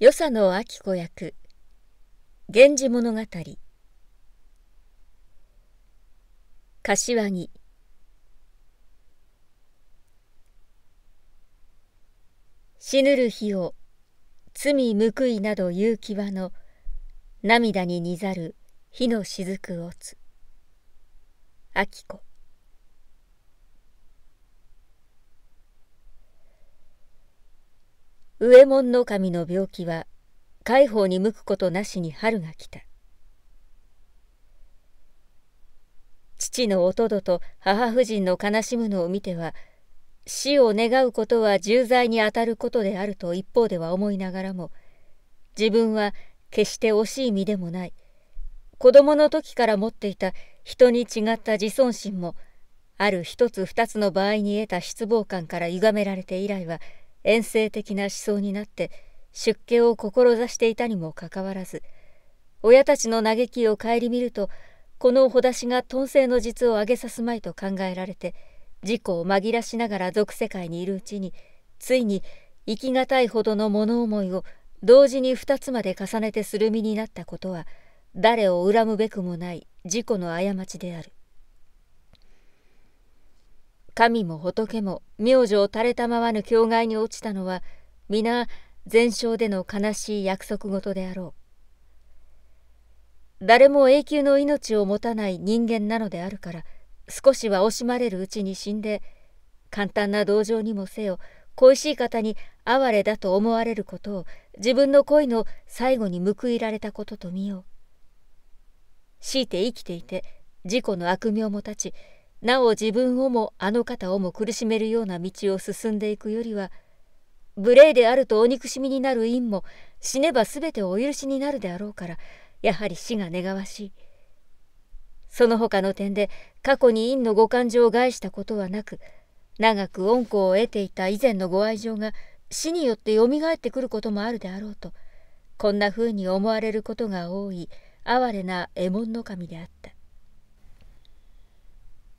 与謝野明子役源氏物語柏木死ぬる日を罪報いなど言う際の涙に似ざる火の雫をつ。あきこ右衛門の神の病気は介抱に向くことなしに春が来た父のおとどと母夫人の悲しむのを見ては死を願うことは重罪にあたることであると一方では思いながらも自分は決して惜しい身でもない子供の時から持っていた人に違った自尊心もある一つ二つの場合に得た失望感から歪められて以来は遠征的な思想になって出家を志していたにもかかわらず親たちの嘆きを顧みるとこのほだしが頓世の実を上げさすまいと考えられて自己を紛らしながら俗世界にいるうちについに生きがたいほどの物思いを同時に2つまで重ねてする身になったことは誰を恨むべくもない自己の過ちである。神も仏も名字を垂れたまわぬ境外に落ちたのは皆全焼での悲しい約束事であろう誰も永久の命を持たない人間なのであるから少しは惜しまれるうちに死んで簡単な同情にもせよ恋しい方に哀れだと思われることを自分の恋の最後に報いられたことと見よう強いて生きていて自己の悪名も立ちなお自分をもあの方をも苦しめるような道を進んでいくよりは無礼であるとお憎しみになる因も死ねば全てお許しになるであろうからやはり死が願わしいその他の点で過去に因のご感情を害したことはなく長く恩子を得ていた以前のご愛情が死によってよみがえってくることもあるであろうとこんなふうに思われることが多い哀れな右衛門守であった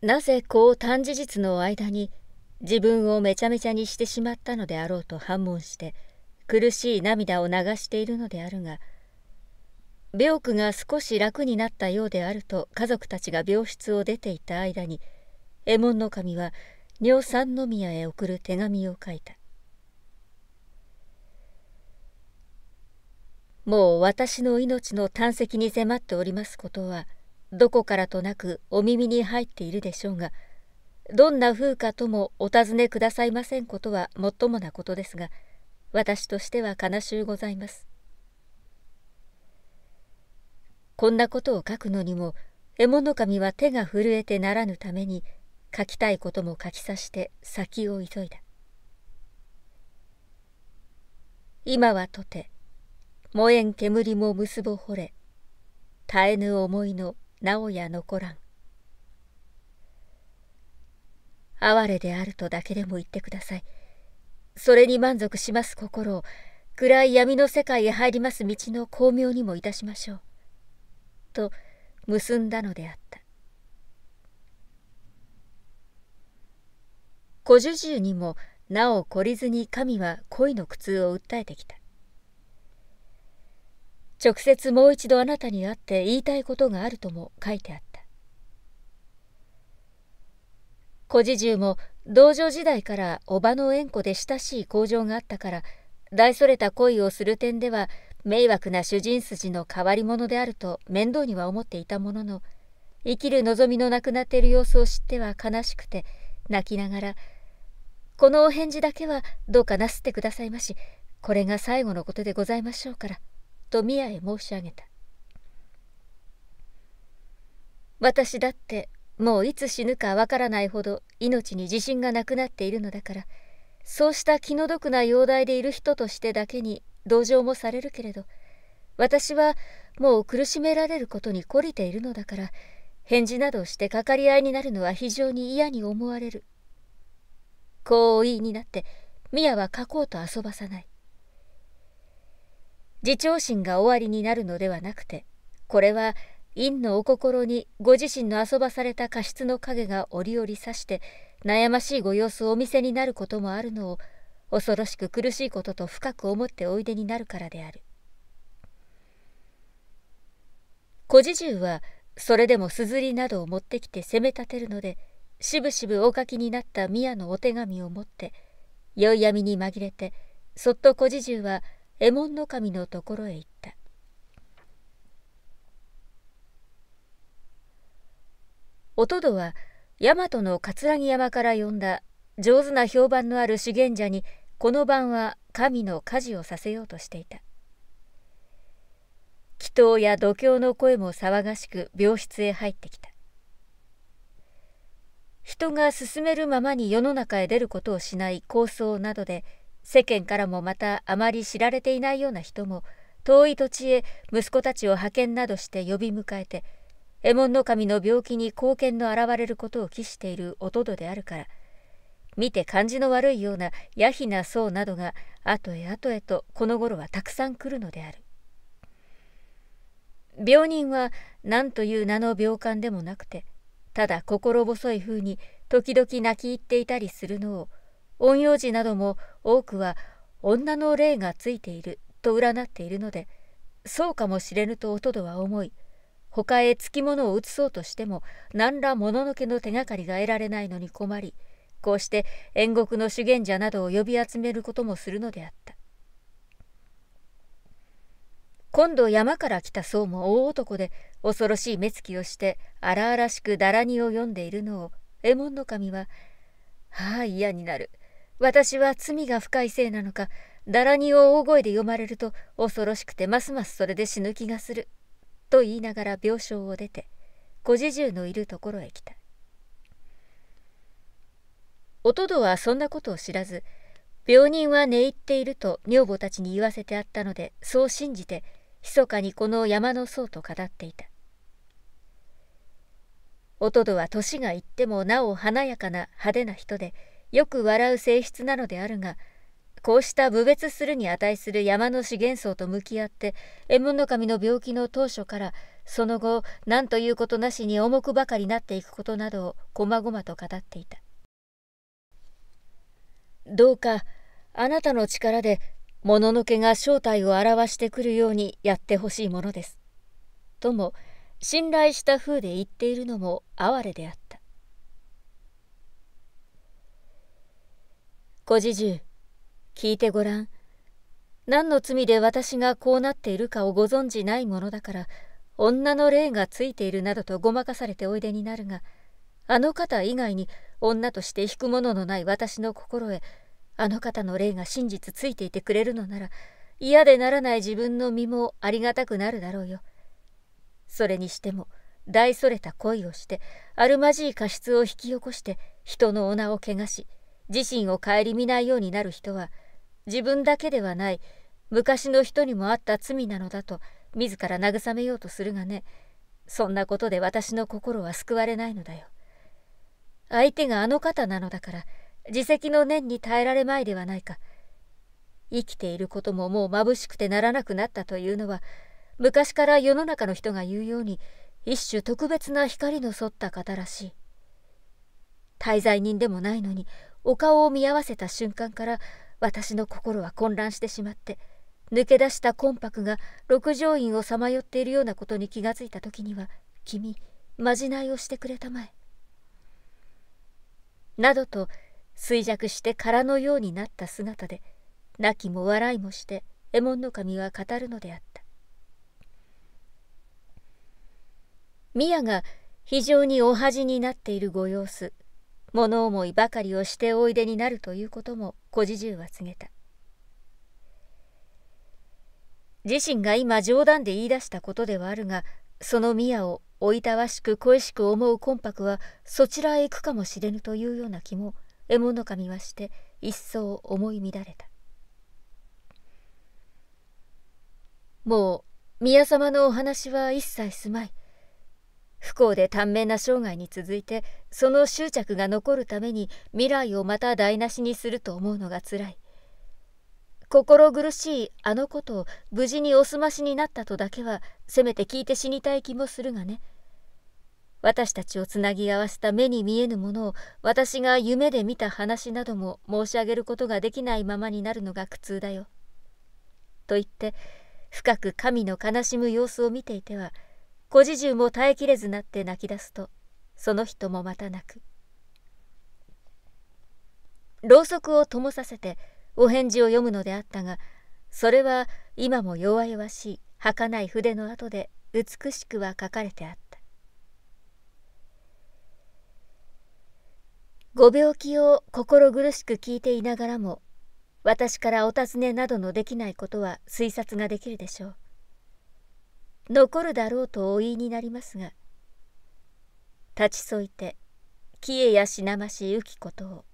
なぜこう短事実の間に自分をめちゃめちゃにしてしまったのであろうと反問して苦しい涙を流しているのであるが病苦が少し楽になったようであると家族たちが病室を出ていた間に右衛門の神は尿三宮へ送る手紙を書いた「もう私の命の胆石に迫っておりますことは」どこからとなくお耳に入っているでしょうがどんな風かともお尋ねくださいませんことはもっともなことですが私としては悲しゅうございますこんなことを書くのにも獲物神は手が震えてならぬために書きたいことも書きさして先を急いだ今はとて燃えん煙も結ぼ惚れ絶えぬ思いの直や残らん哀れであるとだけでも言ってくださいそれに満足します心を暗い闇の世界へ入ります道の巧妙にもいたしましょうと結んだのであった古樹獣にもなお懲りずに神は恋の苦痛を訴えてきた直接もう一度あなたに会って言いたいことがあるとも書いてあった小侍従も道場時代から叔母の縁故で親しい向上があったから大それた恋をする点では迷惑な主人筋の変わり者であると面倒には思っていたものの生きる望みのなくなっている様子を知っては悲しくて泣きながら「このお返事だけはどうかなすってくださいましこれが最後のことでございましょうからと宮へ申し上げた私だってもういつ死ぬかわからないほど命に自信がなくなっているのだからそうした気の毒な容体でいる人としてだけに同情もされるけれど私はもう苦しめられることに懲りているのだから返事などしてかかり合いになるのは非常に嫌に思われるこう言いになって宮は書こうと遊ばさない自重心が終わりになるのではなくてこれは陰のお心にご自身の遊ばされた過失の影が折々さして悩ましいご様子をお見せになることもあるのを恐ろしく苦しいことと深く思っておいでになるからである。小侍従はそれでもすずりなどを持ってきて責め立てるのでしぶしぶお書きになった宮のお手紙を持って宵闇に紛れてそっと小侍従は右衛門守のところへ行った音戸は大和の葛城山から呼んだ上手な評判のある修験者にこの晩は神の家事をさせようとしていた祈祷や度胸の声も騒がしく病室へ入ってきた人が進めるままに世の中へ出ることをしない構想などで世間からもまたあまり知られていないような人も遠い土地へ息子たちを派遣などして呼び迎えて右衛門の神の病気に貢献の現れることを期しているおとどであるから見て感じの悪いようなやひな僧などが後へ後へとこの頃はたくさん来るのである病人は何という名の病患でもなくてただ心細い風に時々泣き入っていたりするのを陰陽師なども多くは女の霊がついていると占っているのでそうかもしれぬとおとどは思い他へつきものを移そうとしても何らもののけの手がかりが得られないのに困りこうして縁国の修験者などを呼び集めることもするのであった今度山から来た僧も大男で恐ろしい目つきをして荒々しくだらにを読んでいるのを右衛門の神は「ああ嫌になる私は罪が深いせいなのか、だらにを大声で読まれると恐ろしくてますますそれで死ぬ気がする。と言いながら病床を出て、小侍従のいるところへ来た。おとどはそんなことを知らず、病人は寝入っていると女房たちに言わせてあったので、そう信じて、密かにこの山の僧と語っていた。おとどは年がいってもなお華やかな派手な人で、よく笑う性質なのであるがこうした侮蔑するに値する山の資源層と向き合って獲物神の病気の当初からその後何ということなしに重くばかりなっていくことなどをこまごまと語っていたどうかあなたの力でもののけが正体を表してくるようにやってほしいものです。とも信頼した風で言っているのも哀れであった。小侍従、聞いてごらん。何の罪で私がこうなっているかをご存じないものだから、女の霊がついているなどとごまかされておいでになるが、あの方以外に女として引くもののない私の心へ、あの方の霊が真実ついていてくれるのなら、嫌でならない自分の身もありがたくなるだろうよ。それにしても、大それた恋をして、あるまじい過失を引き起こして、人の名を汚し、自身を顧みないようになる人は自分だけではない昔の人にもあった罪なのだと自ら慰めようとするがねそんなことで私の心は救われないのだよ相手があの方なのだから自責の念に耐えられまいではないか生きていることももう眩しくてならなくなったというのは昔から世の中の人が言うように一種特別な光の沿った方らしい滞在人でもないのにお顔を見合わせた瞬間から私の心は混乱してしまって抜け出した魂魄が六条院をさまよっているようなことに気がついた時には君まじないをしてくれたまえ。などと衰弱して空のようになった姿で泣きも笑いもして右衛門の神は語るのであった宮が非常にお恥になっているご様子物思いばかりをしておいでになるということも小侍従は告げた自身が今冗談で言い出したことではあるがその宮をおいたわしく恋しく思う魂魄はそちらへ行くかもしれぬというような気も獲物神はして一層思い乱れたもう宮様のお話は一切すまい不幸で短命な生涯に続いてその執着が残るために未来をまた台無しにすると思うのがつらい心苦しいあのことを無事にお済ましになったとだけはせめて聞いて死にたい気もするがね私たちをつなぎ合わせた目に見えぬものを私が夢で見た話なども申し上げることができないままになるのが苦痛だよ。と言って深く神の悲しむ様子を見ていては小侍従も耐えきれずなって泣き出すとその人もまた泣くろうそくを灯させてお返事を読むのであったがそれは今も弱々しい儚い筆の跡で美しくは書かれてあったご病気を心苦しく聞いていながらも私からお尋ねなどのできないことは推察ができるでしょう残るだろうとお言いになりますが立ち添いて喜えやしなましゆきことを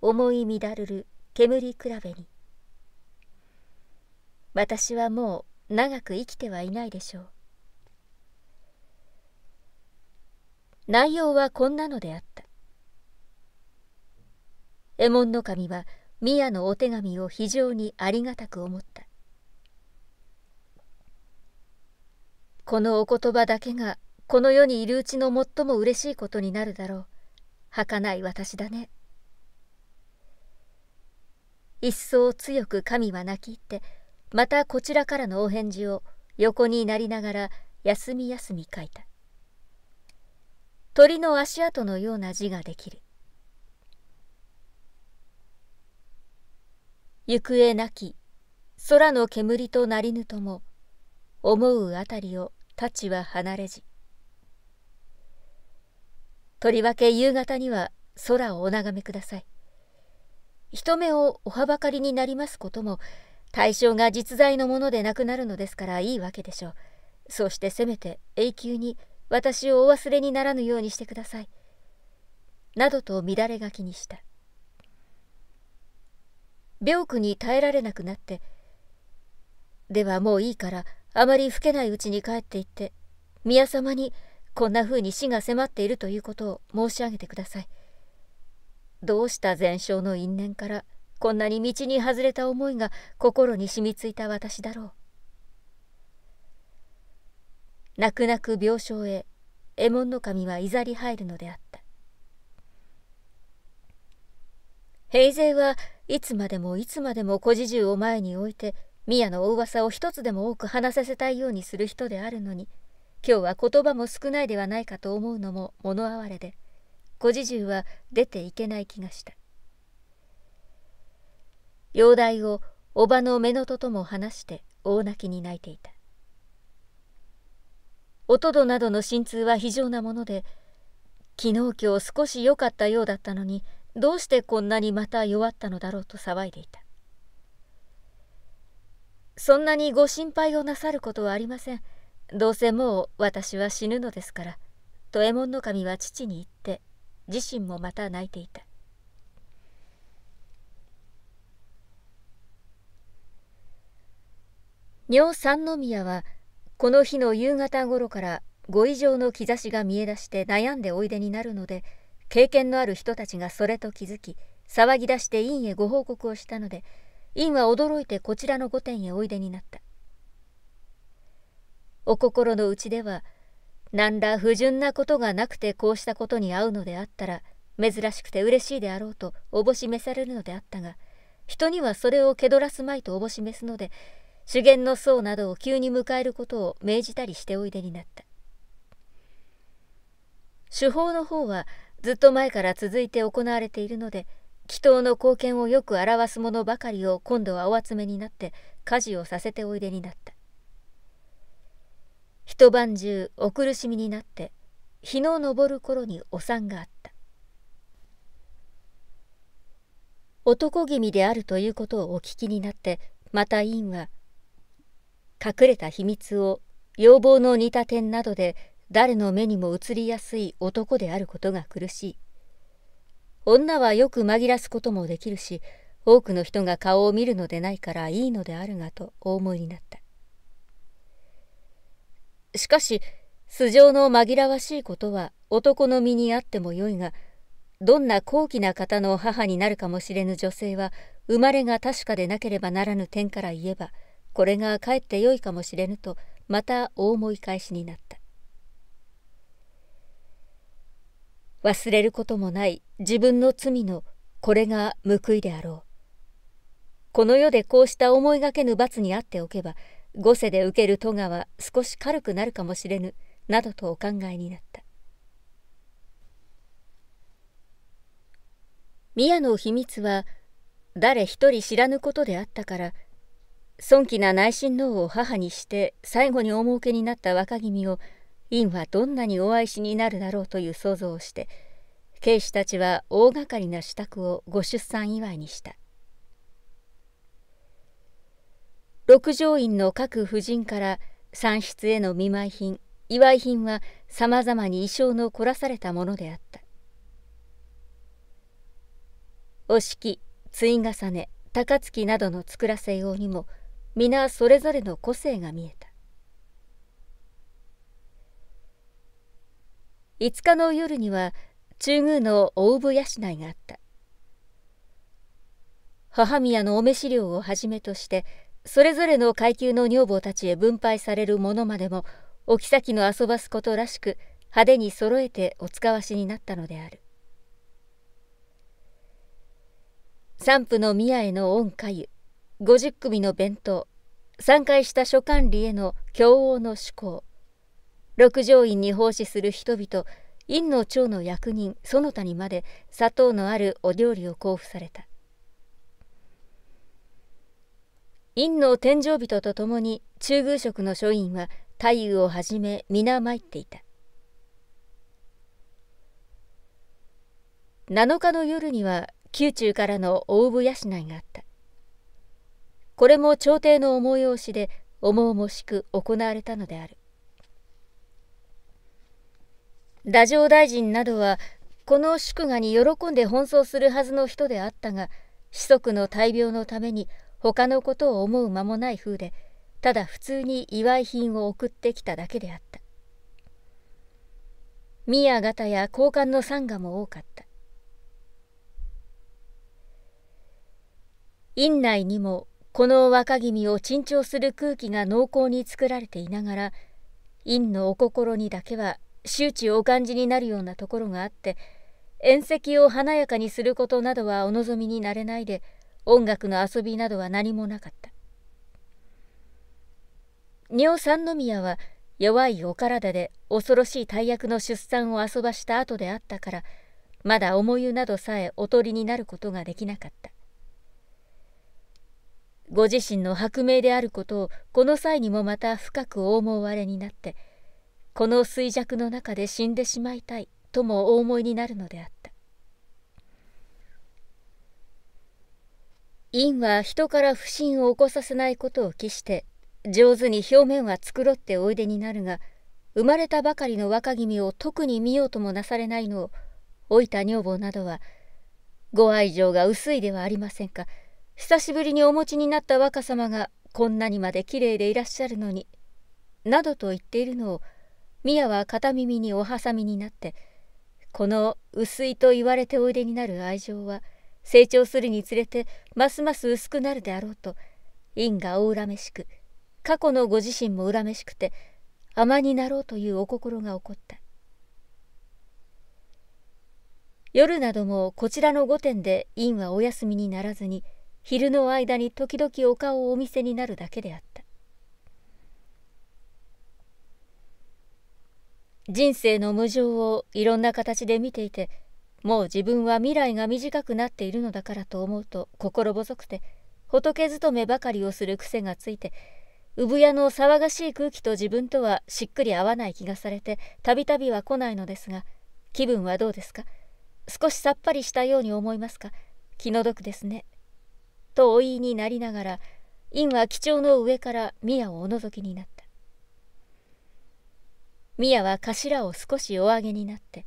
思い乱るる煙比べに私はもう長く生きてはいないでしょう内容はこんなのであった右衛門守は宮のお手紙を非常にありがたく思ったこのお言葉だけがこの世にいるうちの最も嬉しいことになるだろう儚い私だね一層強く神は泣き入ってまたこちらからのお返事を横になりながら休み休み書いた鳥の足跡のような字ができる行方なき空の煙となりぬとも思うあたりを太刀は離れじとりわけ夕方には空をお眺めください人目をおはばかりになりますことも対象が実在のものでなくなるのですからいいわけでしょうそしてせめて永久に私をお忘れにならぬようにしてくださいなどと乱れ書きにした病苦に耐えられなくなってではもういいからあまり老けないうちに帰っていって宮様にこんな風に死が迫っているということを申し上げてくださいどうした禅唱の因縁からこんなに道に外れた思いが心に染みついた私だろう泣く泣く病床へ右衛門の神はいざり入るのであった平勢はいつまでもいつまでも小侍従を前に置いて宮のお噂を一つでも多く話させたいようにする人であるのに今日は言葉も少ないではないかと思うのも物哀れでご自重は出ていけない気がした容体を叔母の目のととも話して大泣きに泣いていたおとどなどの心痛は非常なもので昨日今日少し良かったようだったのにどうしてこんなにまた弱ったのだろうと騒いでいたそんなにご心配をなさることはありませんどうせもう私は死ぬのですからえ右衛門守は父に言って自身もまた泣いていた女三宮はこの日の夕方頃からご異常の兆しが見え出して悩んでおいでになるので経験のある人たちがそれと気づき騒ぎ出して院へご報告をしたので院は驚いてこちらの御殿へおいでになったお心の内では何ら不純なことがなくてこうしたことに会うのであったら珍しくて嬉しいであろうとおぼし召されるのであったが人にはそれを蹴どらすまいとおぼし召すので修験の僧などを急に迎えることを命じたりしておいでになった手法の方はずっと前から続いて行われているので祈祷の貢献をよく表すものばかりを今度はお集めになって家事をさせておいでになった一晩中お苦しみになって日の昇る頃にお産があった男気味であるということをお聞きになってまた委員は隠れた秘密を要望の似た点などで誰の目にも映りやすい男であることが苦しい女はよく紛らすこともできるし多くの人が顔を見るのでないからいいのであるがとお思いになったしかし素性の紛らわしいことは男の身にあってもよいがどんな高貴な方の母になるかもしれぬ女性は生まれが確かでなければならぬ点から言えばこれがかえってよいかもしれぬとまたお思い返しになった忘れることもない自分の罪のこれが報いであろう。この世でこうした思いがけぬ罰にあっておけば、五世で受ける川は少し軽くなるかもしれぬ、などとお考えになった。宮の秘密は、誰一人知らぬことであったから、尊気な内親王を母にして最後にお設けになった若君を院はどんなにお愛しになるだろうという想像をして警視たちは大掛かりな支度をご出産祝いにした六条院の各婦人から産出への見舞い品祝い品はさまざまに衣装の凝らされたものであったお式対重ね高槻などの作らせようにも皆それぞれの個性が見えた5日の夜には中宮の大部屋内があった母宮のお召し料をはじめとしてそれぞれの階級の女房たちへ分配されるものまでもお妃の遊ばすことらしく派手に揃えてお使わしになったのである三婦の宮への恩粥50組の弁当参拝した諸管理への共応の趣向六条院に奉仕する人々院の長の役人その他にまで砂糖のあるお料理を交付された院の天井人と共に中宮職の書院は太夫をはじめ皆参っていた7日の夜には宮中からの大部屋内があったこれも朝廷の思い押しで重々しく行われたのである太政大臣などはこの祝賀に喜んで奔走するはずの人であったが子息の大病のために他のことを思う間もない風でただ普通に祝い品を送ってきただけであった宮方や高官の参賀も多かった院内にもこの若君を珍重する空気が濃厚に作られていながら院のお心にだけは周知をお感じになるようなところがあって宴席を華やかにすることなどはお望みになれないで音楽の遊びなどは何もなかった尿三宮は弱いお体で恐ろしい大役の出産を遊ばした後であったからまだ思い湯などさえおとりになることができなかったご自身の薄命であることをこの際にもまた深くお思われになって「この衰弱の中で死んでしまいたいともお思いになるのであった陰は人から不信を起こさせないことを期して上手に表面は繕っておいでになるが生まれたばかりの若君を特に見ようともなされないのを老いた女房などはご愛情が薄いではありませんか久しぶりにお持ちになった若様がこんなにまで綺麗でいらっしゃるのになどと言っているのをミヤは片耳におはさみになってこの薄いと言われておいでになる愛情は成長するにつれてますます薄くなるであろうと因が大恨めしく過去のご自身も恨めしくて甘になろうというお心が起こった夜などもこちらの御殿で院はお休みにならずに昼の間に時々お顔をお見せになるだけであった人生の無常をいろんな形で見ていてもう自分は未来が短くなっているのだからと思うと心細くて仏勤めばかりをする癖がついて産屋の騒がしい空気と自分とはしっくり合わない気がされてたびたびは来ないのですが気分はどうですか少しさっぱりしたように思いますか気の毒ですね。とお言いになりながら院は貴重の上から宮をお覗きになった。宮は頭を少しお上げになって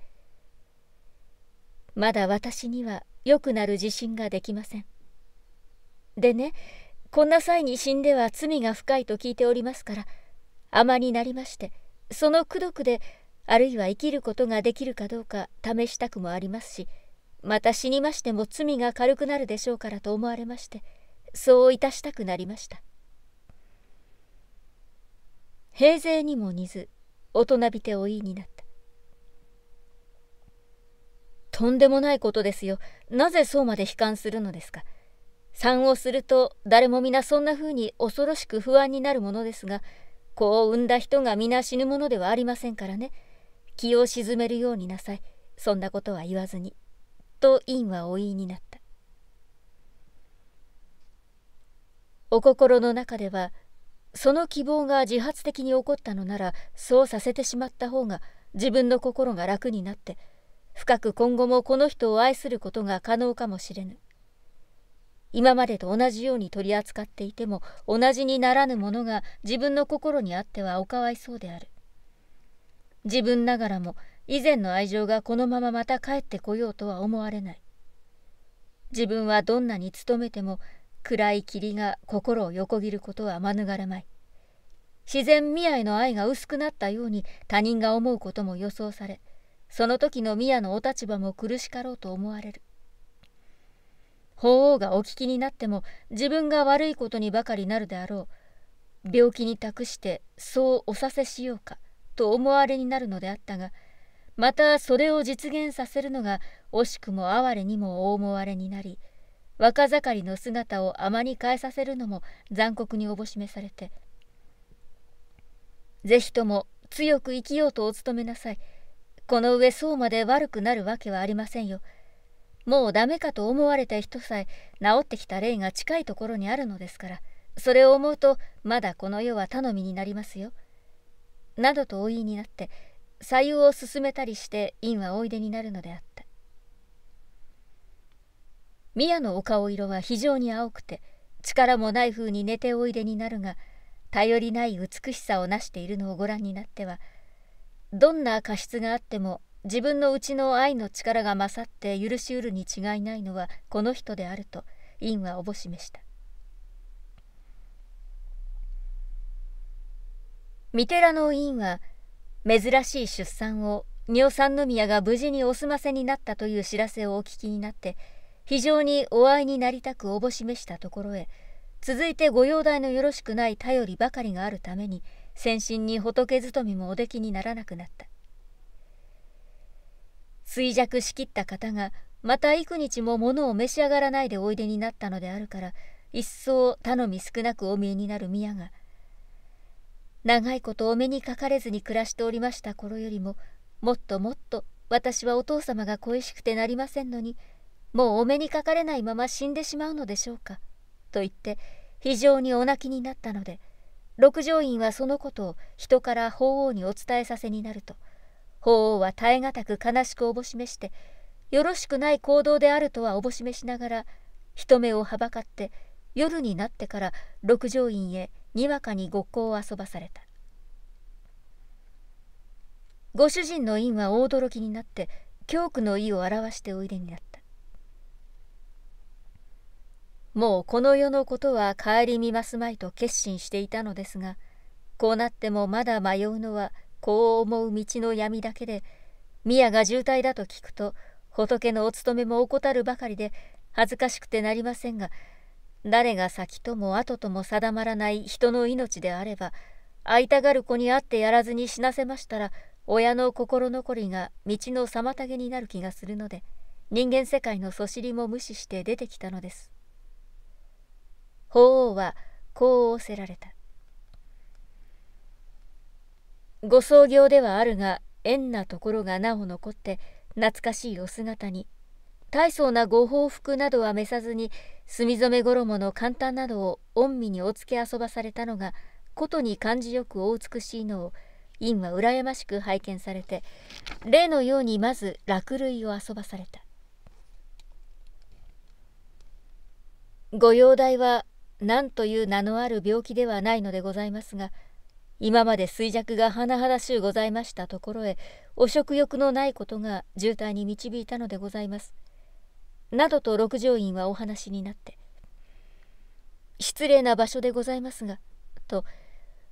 「まだ私には良くなる自信ができません」でねこんな際に死んでは罪が深いと聞いておりますからまになりましてその功徳であるいは生きることができるかどうか試したくもありますしまた死にましても罪が軽くなるでしょうからと思われましてそういたしたくなりました平成にも似ず大人びてお言いになった。とんでもないことですよ。なぜそうまで悲観するのですか。産をすると誰も皆そんな風に恐ろしく不安になるものですが、子を産んだ人が皆死ぬものではありませんからね。気を鎮めるようになさい。そんなことは言わずに。と院はお言いになった。お心の中ではその希望が自発的に起こったのならそうさせてしまった方が自分の心が楽になって深く今後もこの人を愛することが可能かもしれぬ今までと同じように取り扱っていても同じにならぬものが自分の心にあってはおかわいそうである自分ながらも以前の愛情がこのまままた帰ってこようとは思われない自分はどんなに努めても暗い霧が心を横切ることは免れまい自然宮への愛が薄くなったように他人が思うことも予想されその時の宮のお立場も苦しかろうと思われる法皇がお聞きになっても自分が悪いことにばかりなるであろう病気に託してそうおさせしようかと思われになるのであったがまたそれを実現させるのが惜しくも哀れにも大思われになり若盛りの姿をあまに変えさせるのも残酷におぼしめされて是非とも強く生きようとお勤めなさいこの上そうまで悪くなるわけはありませんよもうダメかと思われた人さえ治ってきた霊が近いところにあるのですからそれを思うとまだこの世は頼みになりますよなどとお言いになって左右を進めたりして院はおいでになるのであった宮のお顔色は非常に青くて力もない風に寝ておいでになるが頼りない美しさをなしているのをご覧になってはどんな過失があっても自分のうちの愛の力が勝って許しうるに違いないのはこの人であると院はおぼしめした三寺の院は珍しい出産を女さ宮が無事にお済ませになったという知らせをお聞きになって非常にお会いになりたくおぼしめしたところへ続いてご容体のよろしくない頼りばかりがあるために先進に仏勤もおできにならなくなった衰弱しきった方がまた幾日も物を召し上がらないでおいでになったのであるから一層頼み少なくお見えになる宮が長いことお目にかかれずに暮らしておりました頃よりももっともっと私はお父様が恋しくてなりませんのにもうお目にかかれないまま死んでしまうのでしょうか」と言って非常にお泣きになったので六条院はそのことを人から法皇にお伝えさせになると法皇は耐え難く悲しくおぼしめしてよろしくない行動であるとはおぼしめしながら人目をはばかって夜になってから六条院へにわかにごっこを遊ばされたご主人の院は大驚きになって教区の意を表しておいでになった。もうこの世のことは顧みますまいと決心していたのですがこうなってもまだ迷うのはこう思う道の闇だけで宮が渋滞だと聞くと仏のお勤めも怠るばかりで恥ずかしくてなりませんが誰が先とも後とも定まらない人の命であれば会いたがる子に会ってやらずに死なせましたら親の心残りが道の妨げになる気がするので人間世界のそしりも無視して出てきたのです。法皇はこう仰せられたご創業ではあるが縁なところがなお残って懐かしいお姿に大層なご報復などは召さずに墨染め衣の簡単などを御身にお付け遊ばされたのがことに感じよくお美しいのを院は羨ましく拝見されて例のようにまず落類を遊ばされた御用代は何という名のある病気ではないのでございますが今まで衰弱が甚だしゅうございましたところへお食欲のないことが渋滞に導いたのでございます。などと六条院はお話になって「失礼な場所でございますが」と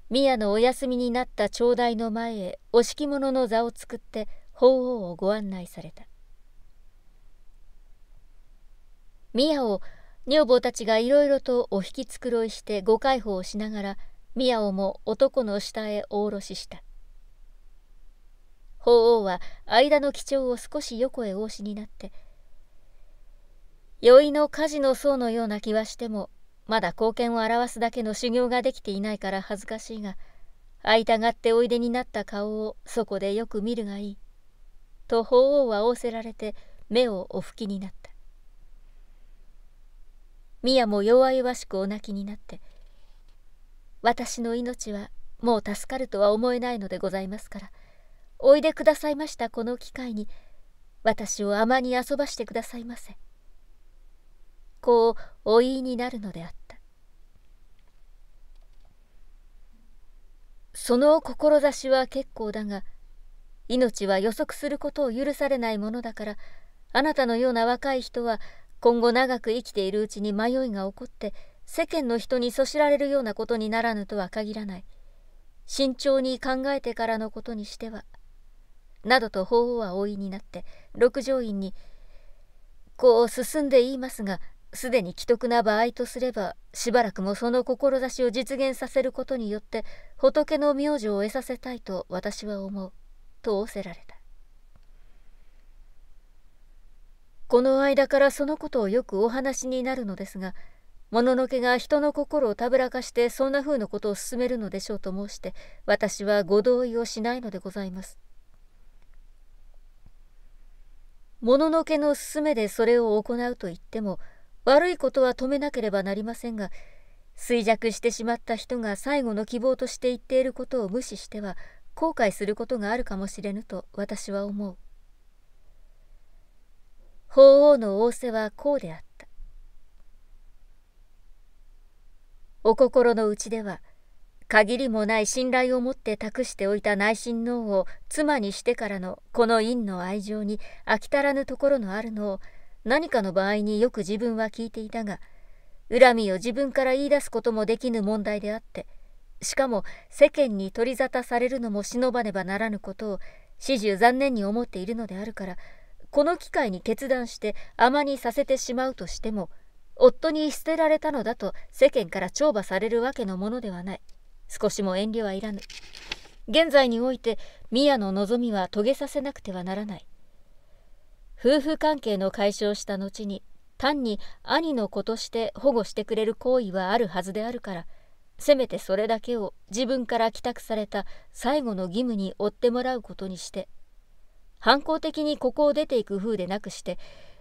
宮のお休みになった頂戴の前へお敷物の座を作って法皇をご案内された宮を女房たちがいろいろとお引き繕いしてご介抱しながら宮尾も男の下へお下ろしした法皇は間の基調を少し横へお押しになって宵の火事の僧のような気はしてもまだ貢献を表すだけの修行ができていないから恥ずかしいが会いたがっておいでになった顔をそこでよく見るがいい」と法皇は仰せられて目をお拭きになった。ミも弱々しくお泣きになって私の命はもう助かるとは思えないのでございますからおいでくださいましたこの機会に私をあまに遊ばしてくださいませこうお言いになるのであったその志は結構だが命は予測することを許されないものだからあなたのような若い人は今後長く生きているうちに迷いが起こって世間の人にそしられるようなことにならぬとは限らない慎重に考えてからのことにしてはなどと法王は大いになって六条院に「こう進んで言いますがすでに既得な場合とすればしばらくもその志を実現させることによって仏の名字を得させたいと私は思う」と仰せられた。この間からそのことをよくお話になるのですがもののけが人の心をたぶらかしてそんな風のことを勧めるのでしょうと申して私はご同意をしないのでございます。もののけの勧めでそれを行うと言っても悪いことは止めなければなりませんが衰弱してしまった人が最後の希望として言っていることを無視しては後悔することがあるかもしれぬと私は思う。法王の仰せはこうであったお心の内では限りもない信頼を持って託しておいた内親王を妻にしてからのこの院の愛情に飽き足らぬところのあるのを何かの場合によく自分は聞いていたが恨みを自分から言い出すこともできぬ問題であってしかも世間に取り沙汰されるのも忍ばねばならぬことを始終残念に思っているのであるからこの機会に決断してまにさせてしまうとしても夫に捨てられたのだと世間から懲罰されるわけのものではない少しも遠慮はいらぬ現在において宮の望みは遂げさせなくてはならない夫婦関係の解消した後に単に兄の子として保護してくれる行為はあるはずであるからせめてそれだけを自分から帰宅された最後の義務に追ってもらうことにして反抗的にここを出ていく風でなくして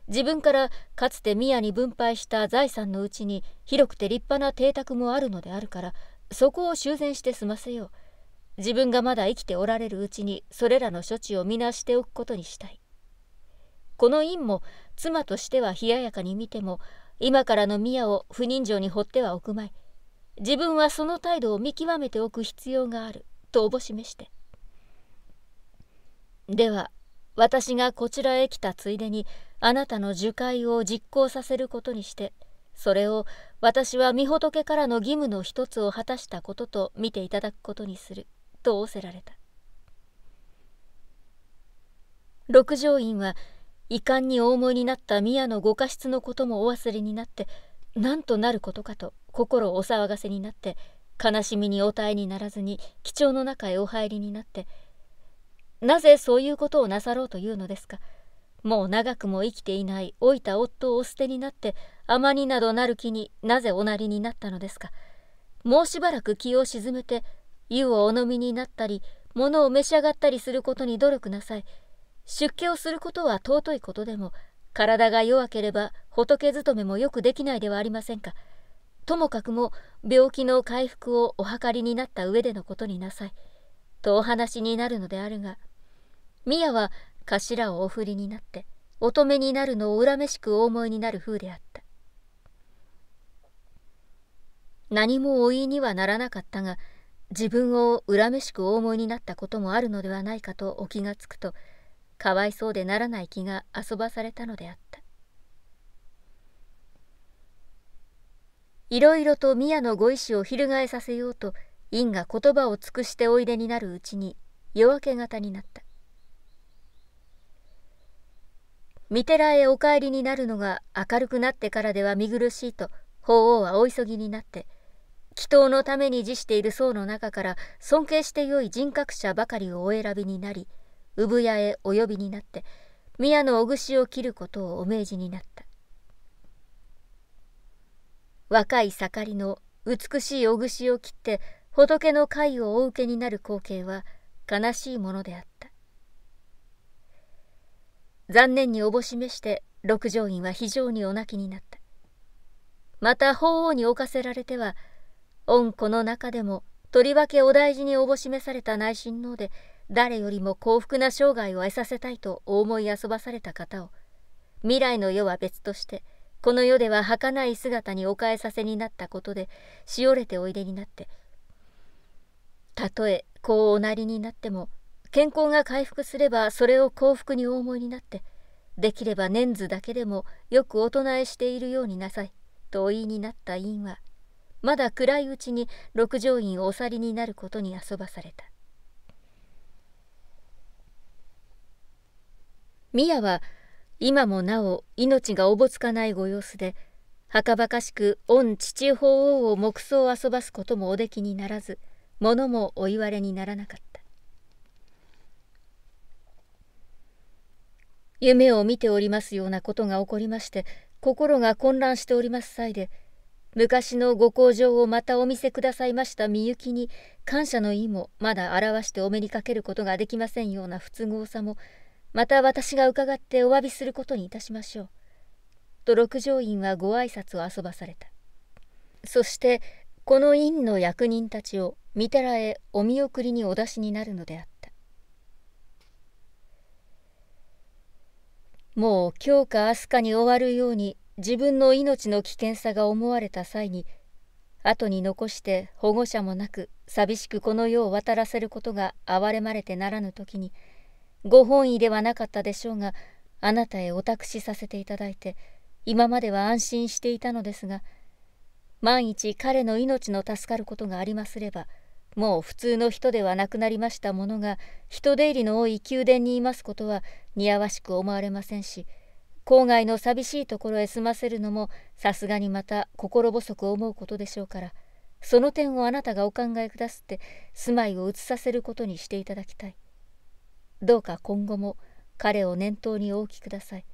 自分からかつて宮に分配した財産のうちに広くて立派な邸宅もあるのであるからそこを修繕して済ませよう自分がまだ生きておられるうちにそれらの処置をなしておくことにしたいこの院も妻としては冷ややかに見ても今からの宮を不人情に放ってはおくまい自分はその態度を見極めておく必要があるとおぼしめしてでは私がこちらへ来たついでにあなたの樹海を実行させることにしてそれを私は御仏からの義務の一つを果たしたことと見ていただくことにすると仰せられた六条院は遺憾にお思いになった宮のご過失のこともお忘れになって何となることかと心お騒がせになって悲しみにお耐えにならずに貴重の中へお入りになって「なぜそういうことをなさろうというのですかもう長くも生きていない老いた夫をお捨てになってあまになどなる気になぜおなりになったのですかもうしばらく気を沈めて湯をお飲みになったり物を召し上がったりすることに努力なさい出家をすることは尊いことでも体が弱ければ仏勤めもよくできないではありませんかともかくも病気の回復をお図りになった上でのことになさいとお話になるのであるが宮は頭をお振りになって乙女になるのを恨めしくお思いになる風であった何もお言いにはならなかったが自分を恨めしくお思いになったこともあるのではないかとお気がつくとかわいそうでならない気が遊ばされたのであったいろいろと宮のご意志を翻させようと院が言葉を尽くしておいでになるうちに夜明け方になった御寺へお帰りになるのが明るくなってからでは見苦しいと法皇はお急ぎになって祈祷のために辞している僧の中から尊敬してよい人格者ばかりをお選びになり産屋へお呼びになって宮のお串を切ることをお命じになった若い盛りの美しいお串を切って仏の会をお受けになる光景は悲しいものであった残念におぼしめして六条院は非常にお泣きになったまた法皇に侵せられては御子の中でもとりわけお大事におぼしめされた内親王で誰よりも幸福な生涯を得させたいとお思い遊ばされた方を未来の世は別としてこの世では儚い姿にお変えさせになったことでしおれておいでになってたとえこうおなりになっても健康が回復すればそれを幸福にお思いになってできれば年図だけでもよくお唱えしているようになさいとお言いになった院はまだ暗いうちに六条院をお去りになることに遊ばされた宮は今もなお命がおぼつかないご様子ではかばかしく御父法王を黙想遊ばすこともおできにならず物もお言われにならなかった。夢を見ておりますようなことが起こりまして心が混乱しております際で昔のご厚情をまたお見せくださいましたみゆきに感謝の意もまだ表してお目にかけることができませんような不都合さもまた私が伺ってお詫びすることにいたしましょう。と六条院はご挨拶を遊ばされた。そしてこの院の役人たちを御寺へお見送りにお出しになるのであった。もう今日か明日かに終わるように自分の命の危険さが思われた際に後に残して保護者もなく寂しくこの世を渡らせることが憐れまれてならぬ時にご本意ではなかったでしょうがあなたへお託しさせていただいて今までは安心していたのですが万一彼の命の助かることがありますればもう普通の人ではなくなりましたものが人出入りの多い宮殿にいますことは似合わしく思われませんし郊外の寂しいところへ住ませるのもさすがにまた心細く思うことでしょうからその点をあなたがお考えくだすって住まいを移させることにしていただきたいどうか今後も彼を念頭にお置きください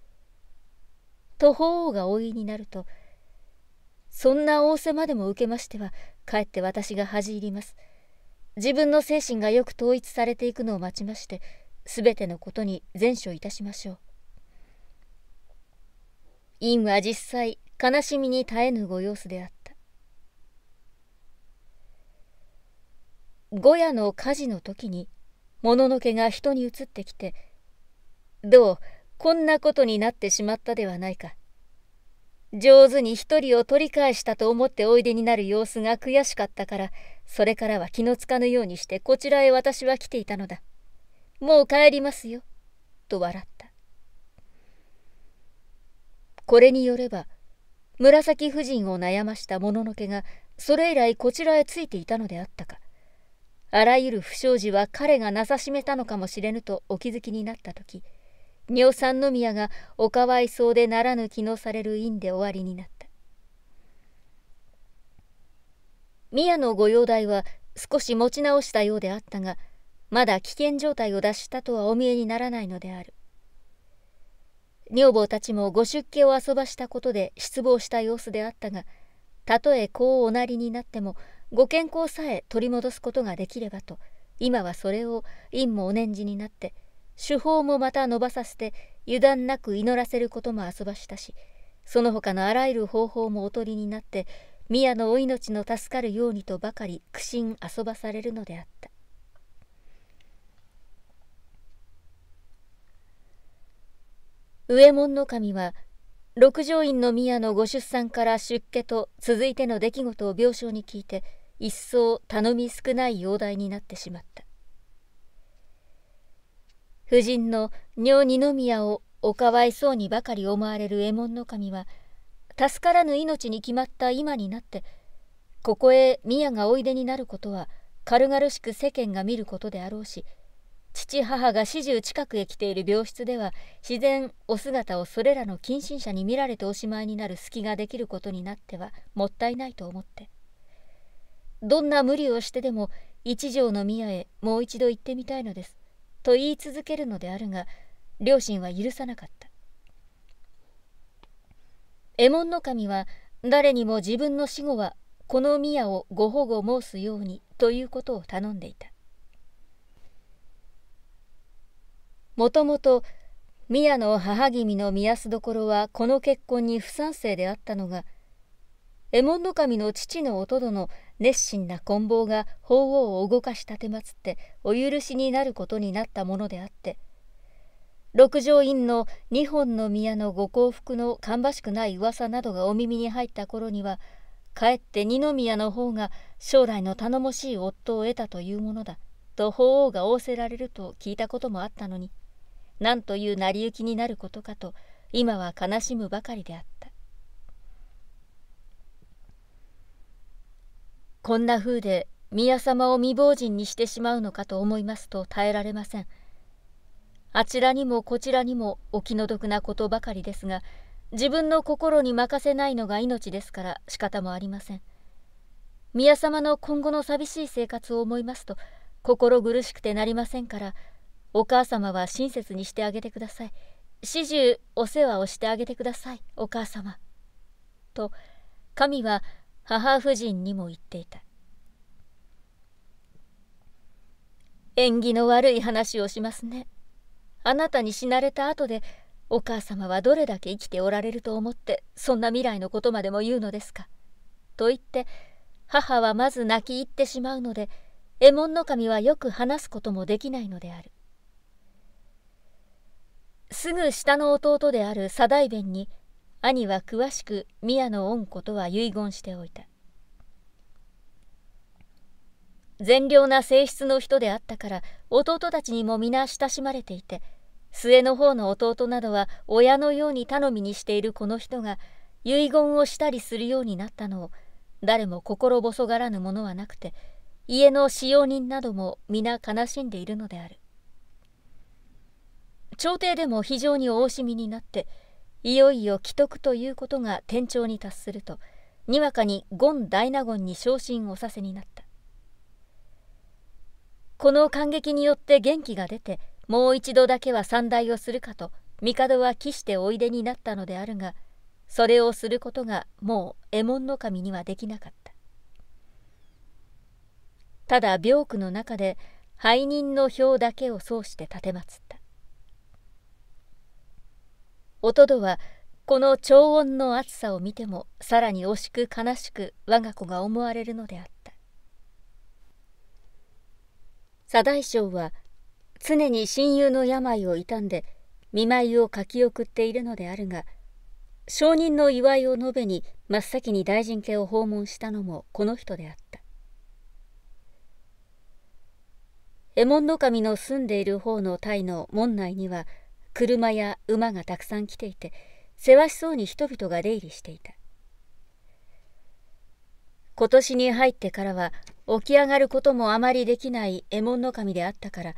と法皇がお言いになるとそんな仰せまでも受けましてはかえって私が恥じ入ります自分の精神がよく統一されていくのを待ちまして全てのことに善処いたしましょう陰は実際悲しみに耐えぬご様子であった小屋の火事の時にもののけが人に移ってきて「どうこんなことになってしまったではないか」上手に一人を取り返したと思っておいでになる様子が悔しかったからそれからは気のつかぬようにしてこちらへ私は来ていたのだもう帰りますよと笑ったこれによれば紫夫人を悩ましたもののけがそれ以来こちらへついていたのであったかあらゆる不祥事は彼がなさしめたのかもしれぬとお気づきになった時尿酸の宮がおかわいそうでならぬ気のされる院で終わりになった宮の御用体は少し持ち直したようであったがまだ危険状態を脱したとはお見えにならないのである女房たちもご出家を遊ばしたことで失望した様子であったがたとえこうおなりになってもご健康さえ取り戻すことができればと今はそれを院もお念じになって手法もまた伸ばさせて油断なく祈らせることも遊ばしたしその他のあらゆる方法もおとりになって宮のお命の助かるようにとばかり苦心遊ばされるのであった上門の神は六条院の宮のご出産から出家と続いての出来事を病床に聞いて一層頼み少ない容体になってしまった夫人の女二宮をおかわいそうにばかり思われる右衛門の神は助からぬ命に決まった今になってここへ宮がおいでになることは軽々しく世間が見ることであろうし父母が四十近くへ来ている病室では自然お姿をそれらの近親者に見られておしまいになる隙ができることになってはもったいないと思ってどんな無理をしてでも一条の宮へもう一度行ってみたいのですと言い続けるのであるが両親は許さなかった右衛門守は誰にも自分の死後はこの宮をご保護申すようにということを頼んでいたもともと宮の母君の宮こ所はこの結婚に不賛成であったのが右衛門守の父のおとどの熱心な棍棒が法王を動かしたてまつってお許しになることになったものであって六条院の二本の宮のご幸福の芳しくない噂などがお耳に入った頃にはかえって二宮の方が将来の頼もしい夫を得たというものだと法王が仰せられると聞いたこともあったのになんという成り行きになることかと今は悲しむばかりであった。こんな風で宮様を未亡人にしてしまうのかと思いますと耐えられませんあちらにもこちらにもお気の毒なことばかりですが自分の心に任せないのが命ですから仕方もありません宮様の今後の寂しい生活を思いますと心苦しくてなりませんからお母様は親切にしてあげてください始終お世話をしてあげてくださいお母様と神は母夫人にも言っていた縁起の悪い話をしますねあなたに死なれた後でお母様はどれだけ生きておられると思ってそんな未来のことまでも言うのですかと言って母はまず泣き入ってしまうので右衛門守はよく話すこともできないのであるすぐ下の弟である左大弁に兄は詳しく宮の恩子とは遺言しておいた善良な性質の人であったから弟たちにも皆親しまれていて末の方の弟などは親のように頼みにしているこの人が遺言をしたりするようになったのを誰も心細がらぬものはなくて家の使用人なども皆悲しんでいるのである朝廷でも非常にお惜しみになっていよいよ既得ということが天頂に達するとにわかに権大納言に昇進をさせになったこの感激によって元気が出てもう一度だけは三代をするかと帝は期しておいでになったのであるがそれをすることがもう右衛門守にはできなかったただ病苦の中で背任の票だけを奏して奉ったおとどはこの超音の暑さを見てもさらに惜しく悲しく我が子が思われるのであった左大将は常に親友の病を悼んで見舞いを書き送っているのであるが証人の祝いを述べに真っ先に大臣家を訪問したのもこの人であった右衛門守の住んでいる方のタイの門内には車や馬がたくさん来ていてせわしそうに人々が出入りしていた今年に入ってからは起き上がることもあまりできない獲物の神であったから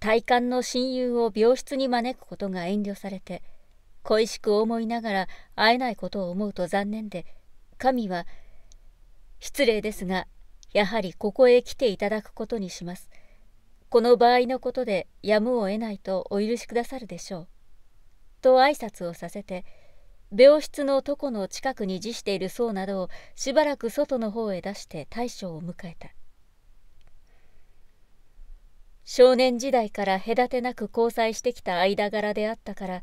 体幹の親友を病室に招くことが遠慮されて恋しく思いながら会えないことを思うと残念で神は「失礼ですがやはりここへ来ていただくことにします」この場合のことでやむを得ないとお許しくださるでしょう。と挨拶をさせて、病室の床の近くに辞している僧などをしばらく外の方へ出して大将を迎えた。少年時代から隔てなく交際してきた間柄であったから、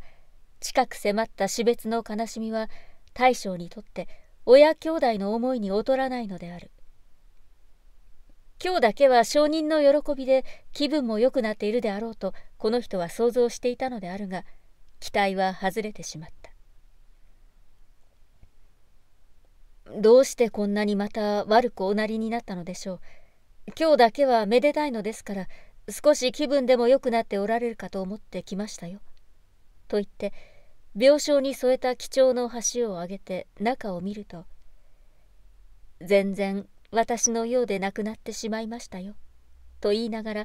近く迫った死別の悲しみは大将にとって親兄弟の思いに劣らないのである。今日だけは証人の喜びで気分も良くなっているであろうとこの人は想像していたのであるが期待は外れてしまったどうしてこんなにまた悪くおなりになったのでしょう今日だけはめでたいのですから少し気分でも良くなっておられるかと思って来ましたよ」と言って病床に添えた貴重の橋を上げて中を見ると全然私のようで亡くなってしまいましたよ。と言いながら、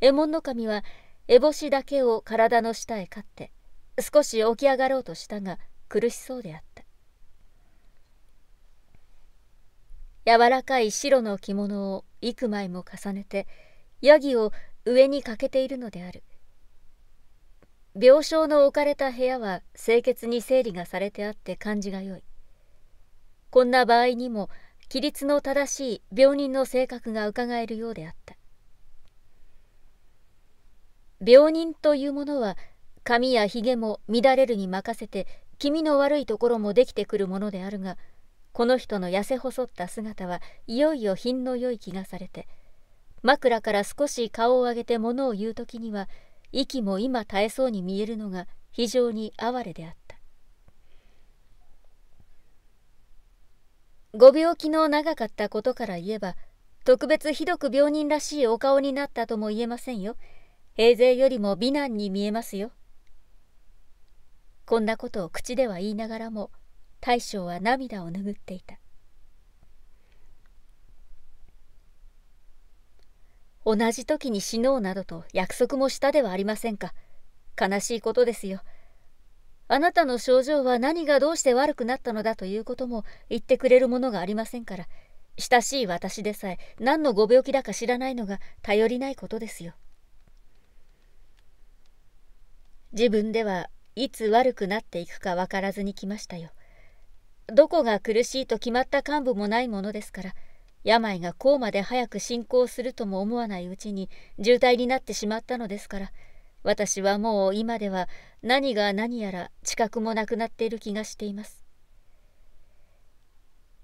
右衛門の神は、烏帽子だけを体の下へかって、少し起き上がろうとしたが、苦しそうであった。柔らかい白の着物を幾枚も重ねて、ヤギを上にかけているのである。病床の置かれた部屋は清潔に整理がされてあって感じが良い。こんな場合にも、規律の正しい病人の性格がうかがえるようであった病人というものは髪やひげも乱れるに任せて気味の悪いところもできてくるものであるがこの人の痩せ細った姿はいよいよ品の良い気がされて枕から少し顔を上げて物を言う時には息も今絶えそうに見えるのが非常に哀れであった。ご病気の長かったことから言えば、特別ひどく病人らしいお顔になったとも言えませんよ。平勢よりも美男に見えますよ。こんなことを口では言いながらも、大将は涙を拭っていた。同じ時に死のうなどと約束もしたではありませんか。悲しいことですよ。あなたの症状は何がどうして悪くなったのだということも言ってくれるものがありませんから親しい私でさえ何のご病気だか知らないのが頼りないことですよ自分ではいつ悪くなっていくか分からずに来ましたよどこが苦しいと決まった幹部もないものですから病がこうまで早く進行するとも思わないうちに重体になってしまったのですから私はもう今では何が何やら知覚もなくなっている気がしています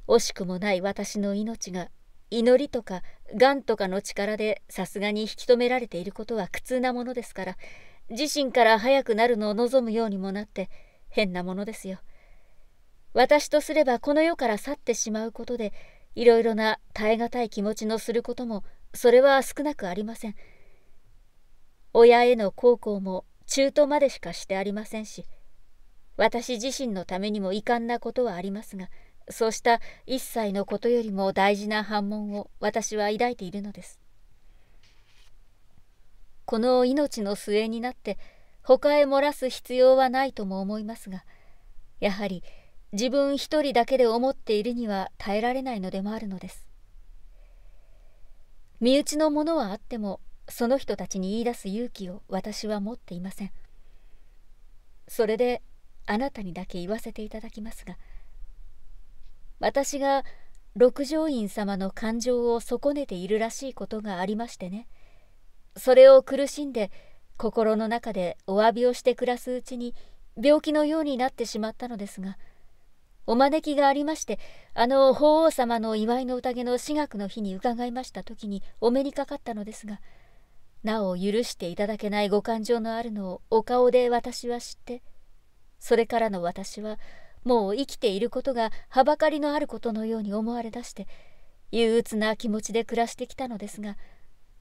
惜しくもない私の命が祈りとか癌とかの力でさすがに引き止められていることは苦痛なものですから自身から早くなるのを望むようにもなって変なものですよ私とすればこの世から去ってしまうことでいろいろな耐え難い気持ちのすることもそれは少なくありません。親への孝行も中途までしかしてありませんし私自身のためにも遺憾なことはありますがそうした一切のことよりも大事な反問を私は抱いているのですこの命の末になって他へ漏らす必要はないとも思いますがやはり自分一人だけで思っているには耐えられないのでもあるのです身内のものはあってもその人たちに言い出す勇気を私は持っていませんそれであなたにだけ言わせていただきますが私が六条院様の感情を損ねているらしいことがありましてねそれを苦しんで心の中でお詫びをして暮らすうちに病気のようになってしまったのですがお招きがありましてあの法皇様の祝いの宴の私学の日に伺いました時にお目にかかったのですがなお許していただけないご感情のあるのをお顔で私は知ってそれからの私はもう生きていることがはばかりのあることのように思われだして憂鬱な気持ちで暮らしてきたのですが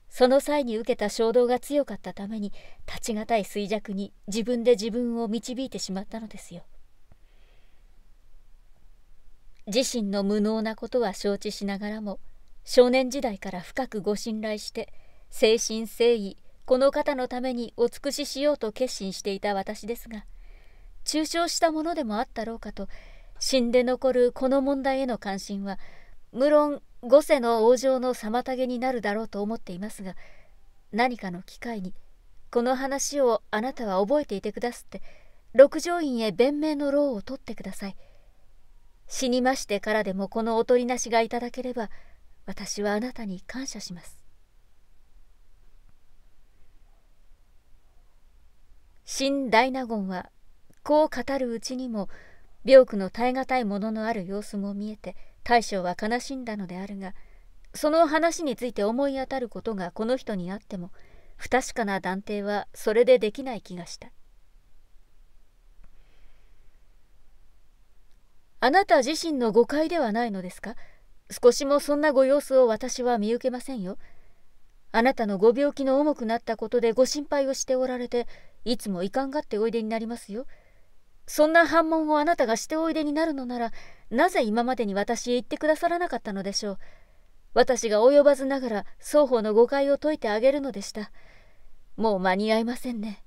その際に受けた衝動が強かったために立ち難い衰弱に自分で自分を導いてしまったのですよ。自身の無能なことは承知しながらも少年時代から深くご信頼して誠心誠意この方のためにお尽くししようと決心していた私ですが中傷したものでもあったろうかと死んで残るこの問題への関心は無論五世の往生の妨げになるだろうと思っていますが何かの機会にこの話をあなたは覚えていてくだすって六条院へ弁明の労を取ってください死にましてからでもこのおとりなしがいただければ私はあなたに感謝します新大納言はこう語るうちにも病苦の耐え難いもののある様子も見えて大将は悲しんだのであるがその話について思い当たることがこの人にあっても不確かな断定はそれでできない気がしたあなた自身の誤解ではないのですか少しもそんなご様子を私は見受けませんよあなたのご病気の重くなったことでご心配をしておられていつもいかんがっておいでになりますよ。そんな反問をあなたがしておいでになるのなら、なぜ今までに私へ言ってくださらなかったのでしょう。私が及ばずながら双方の誤解を解いてあげるのでした。もう間に合いませんね。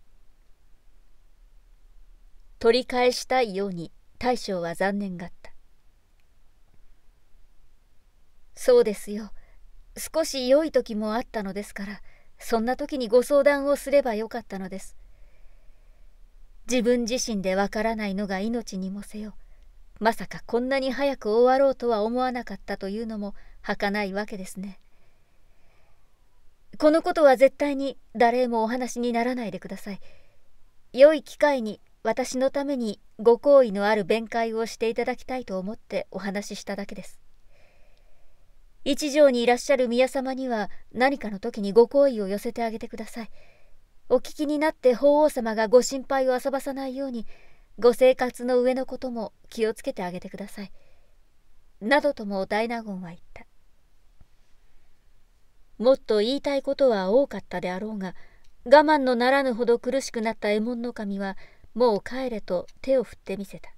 取り返したいように大将は残念がった。そうですよ。少し良い時もあったのですから、そんな時にご相談をすればよかったのです。自分自身でわからないのが命にもせよまさかこんなに早く終わろうとは思わなかったというのも儚いわけですねこのことは絶対に誰もお話にならないでください良い機会に私のためにご好意のある弁解をしていただきたいと思ってお話ししただけです一条にいらっしゃる宮様には何かの時にご好意を寄せてあげてください。お聞きになって法皇様がご心配をあさばさないようにご生活の上のことも気をつけてあげてください。などとも大納言は言った。もっと言いたいことは多かったであろうが我慢のならぬほど苦しくなった右衛門の神はもう帰れと手を振ってみせた。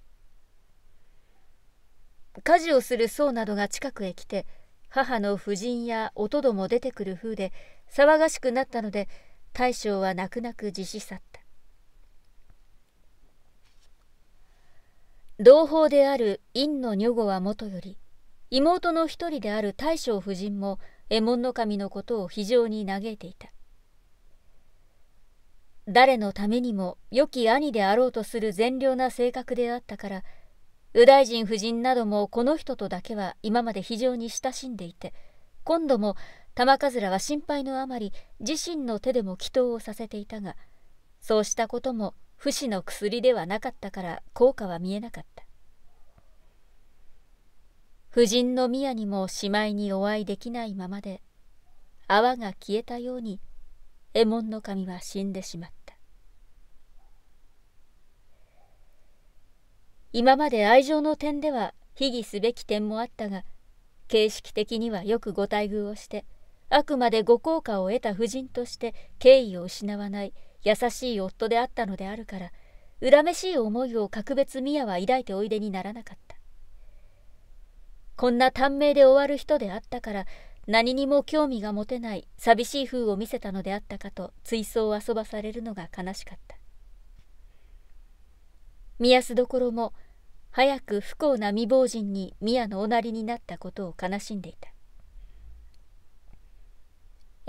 家事をする僧などが近くへ来て母の夫人や音ども出てくる風で騒がしくなったので大将は泣く泣く自死去った同胞である院の女御はもとより妹の一人である大将夫人も右衛門守のことを非常に嘆いていた誰のためにも良き兄であろうとする善良な性格であったから右大臣夫人などもこの人とだけは今まで非常に親しんでいて今度も玉かずらは心配のあまり自身の手でも祈祷をさせていたがそうしたことも不死の薬ではなかったから効果は見えなかった夫人の宮にもしまいにお会いできないままで泡が消えたように右衛門の神は死んでしまった今まで愛情の点では悲議すべき点もあったが形式的にはよくご待遇をして「あくまでご効果を得た夫人として敬意を失わない優しい夫であったのであるから恨めしい思いを格別宮は抱いておいでにならなかったこんな短命で終わる人であったから何にも興味が持てない寂しい風を見せたのであったかと追走を遊ばされるのが悲しかった宮須どころも早く不幸な未亡人に宮のおなりになったことを悲しんでいた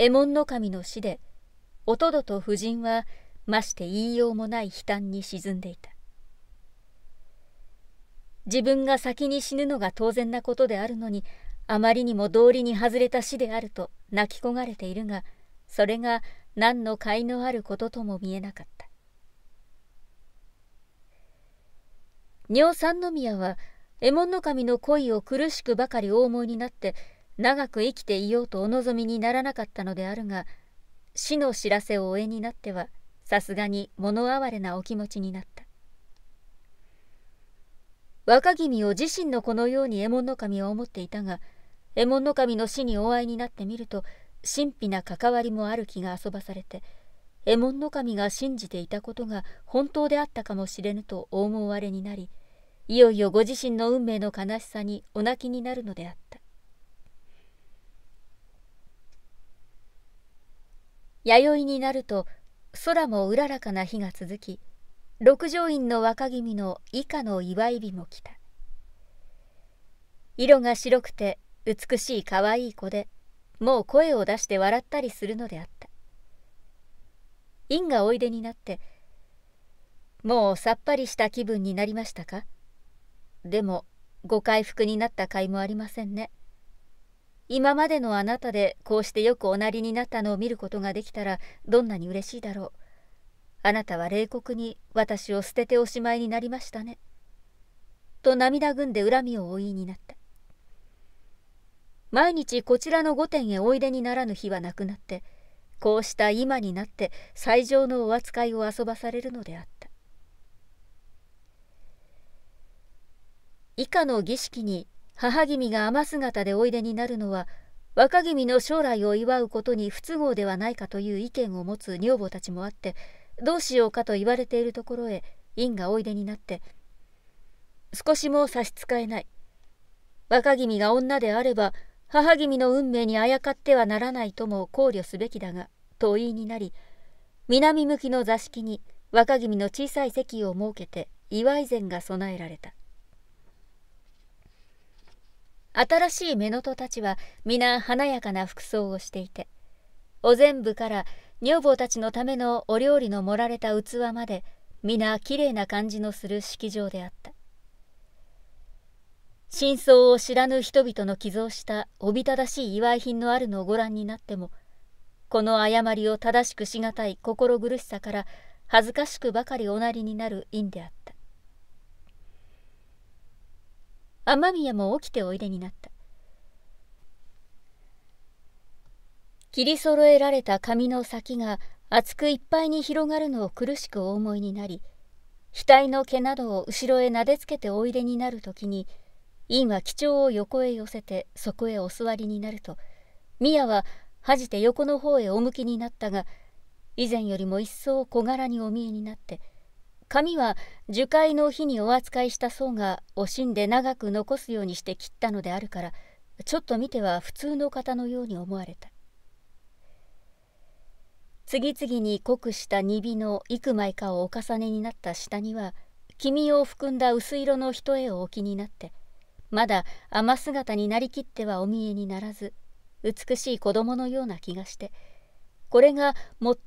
右衛門守の死でおとどと夫人はまして言いようもない悲嘆に沈んでいた自分が先に死ぬのが当然なことであるのにあまりにも道理に外れた死であると泣き焦がれているがそれが何の甲斐のあることとも見えなかった尿三宮は右衛門守の恋を苦しくばかりお思いになって長く生きていようとお望みにならなかったのであるが死の知らせをお得になってはさすがに物哀れなお気持ちになった若君を自身のこのように獲物の神は思っていたが獲物の神の死にお会いになってみると神秘な関わりもある気が遊ばされて獲物の神が信じていたことが本当であったかもしれぬと思われになりいよいよご自身の運命の悲しさにお泣きになるのであった弥生になると空もうららかな日が続き六条院の若君の以下の祝い日も来た色が白くて美しい可愛い子でもう声を出して笑ったりするのであった院がおいでになって「もうさっぱりした気分になりましたかでもご回復になった甲斐もありませんね」今までのあなたでこうしてよくおなりになったのを見ることができたらどんなに嬉しいだろう。あなたは冷酷に私を捨てておしまいになりましたね。と涙ぐんで恨みをお言いになった。毎日こちらの御殿へおいでにならぬ日はなくなって、こうした今になって最上のお扱いを遊ばされるのであった。以下の儀式に母君が雨姿でおいでになるのは若君の将来を祝うことに不都合ではないかという意見を持つ女房たちもあってどうしようかと言われているところへ院がおいでになって少しも差し支えない若君が女であれば母君の運命にあやかってはならないとも考慮すべきだがと言いになり南向きの座敷に若君の小さい席を設けて祝い膳が備えられた新しい乳母たちは皆華やかな服装をしていてお全部から女房たちのためのお料理の盛られた器まで皆きれいな感じのする式場であった真相を知らぬ人々の寄贈したおびただしい祝い品のあるのをご覧になってもこの誤りを正しくしがたい心苦しさから恥ずかしくばかりおなりになる因であった雨宮も起きておいでになった切り揃えられた髪の先が厚くいっぱいに広がるのを苦しくお思いになり額の毛などを後ろへなでつけておいでになる時に院は貴重を横へ寄せてそこへお座りになると宮は恥じて横の方へお向きになったが以前よりも一層小柄にお見えになって「紙は樹海の日にお扱いした層が惜しんで長く残すようにして切ったのであるからちょっと見ては普通の方のように思われた次々に濃くした荷火の幾枚かをお重ねになった下には黄身を含んだ薄色の一絵をお気になってまだ雨姿になりきってはお見えにならず美しい子供のような気がしてこれが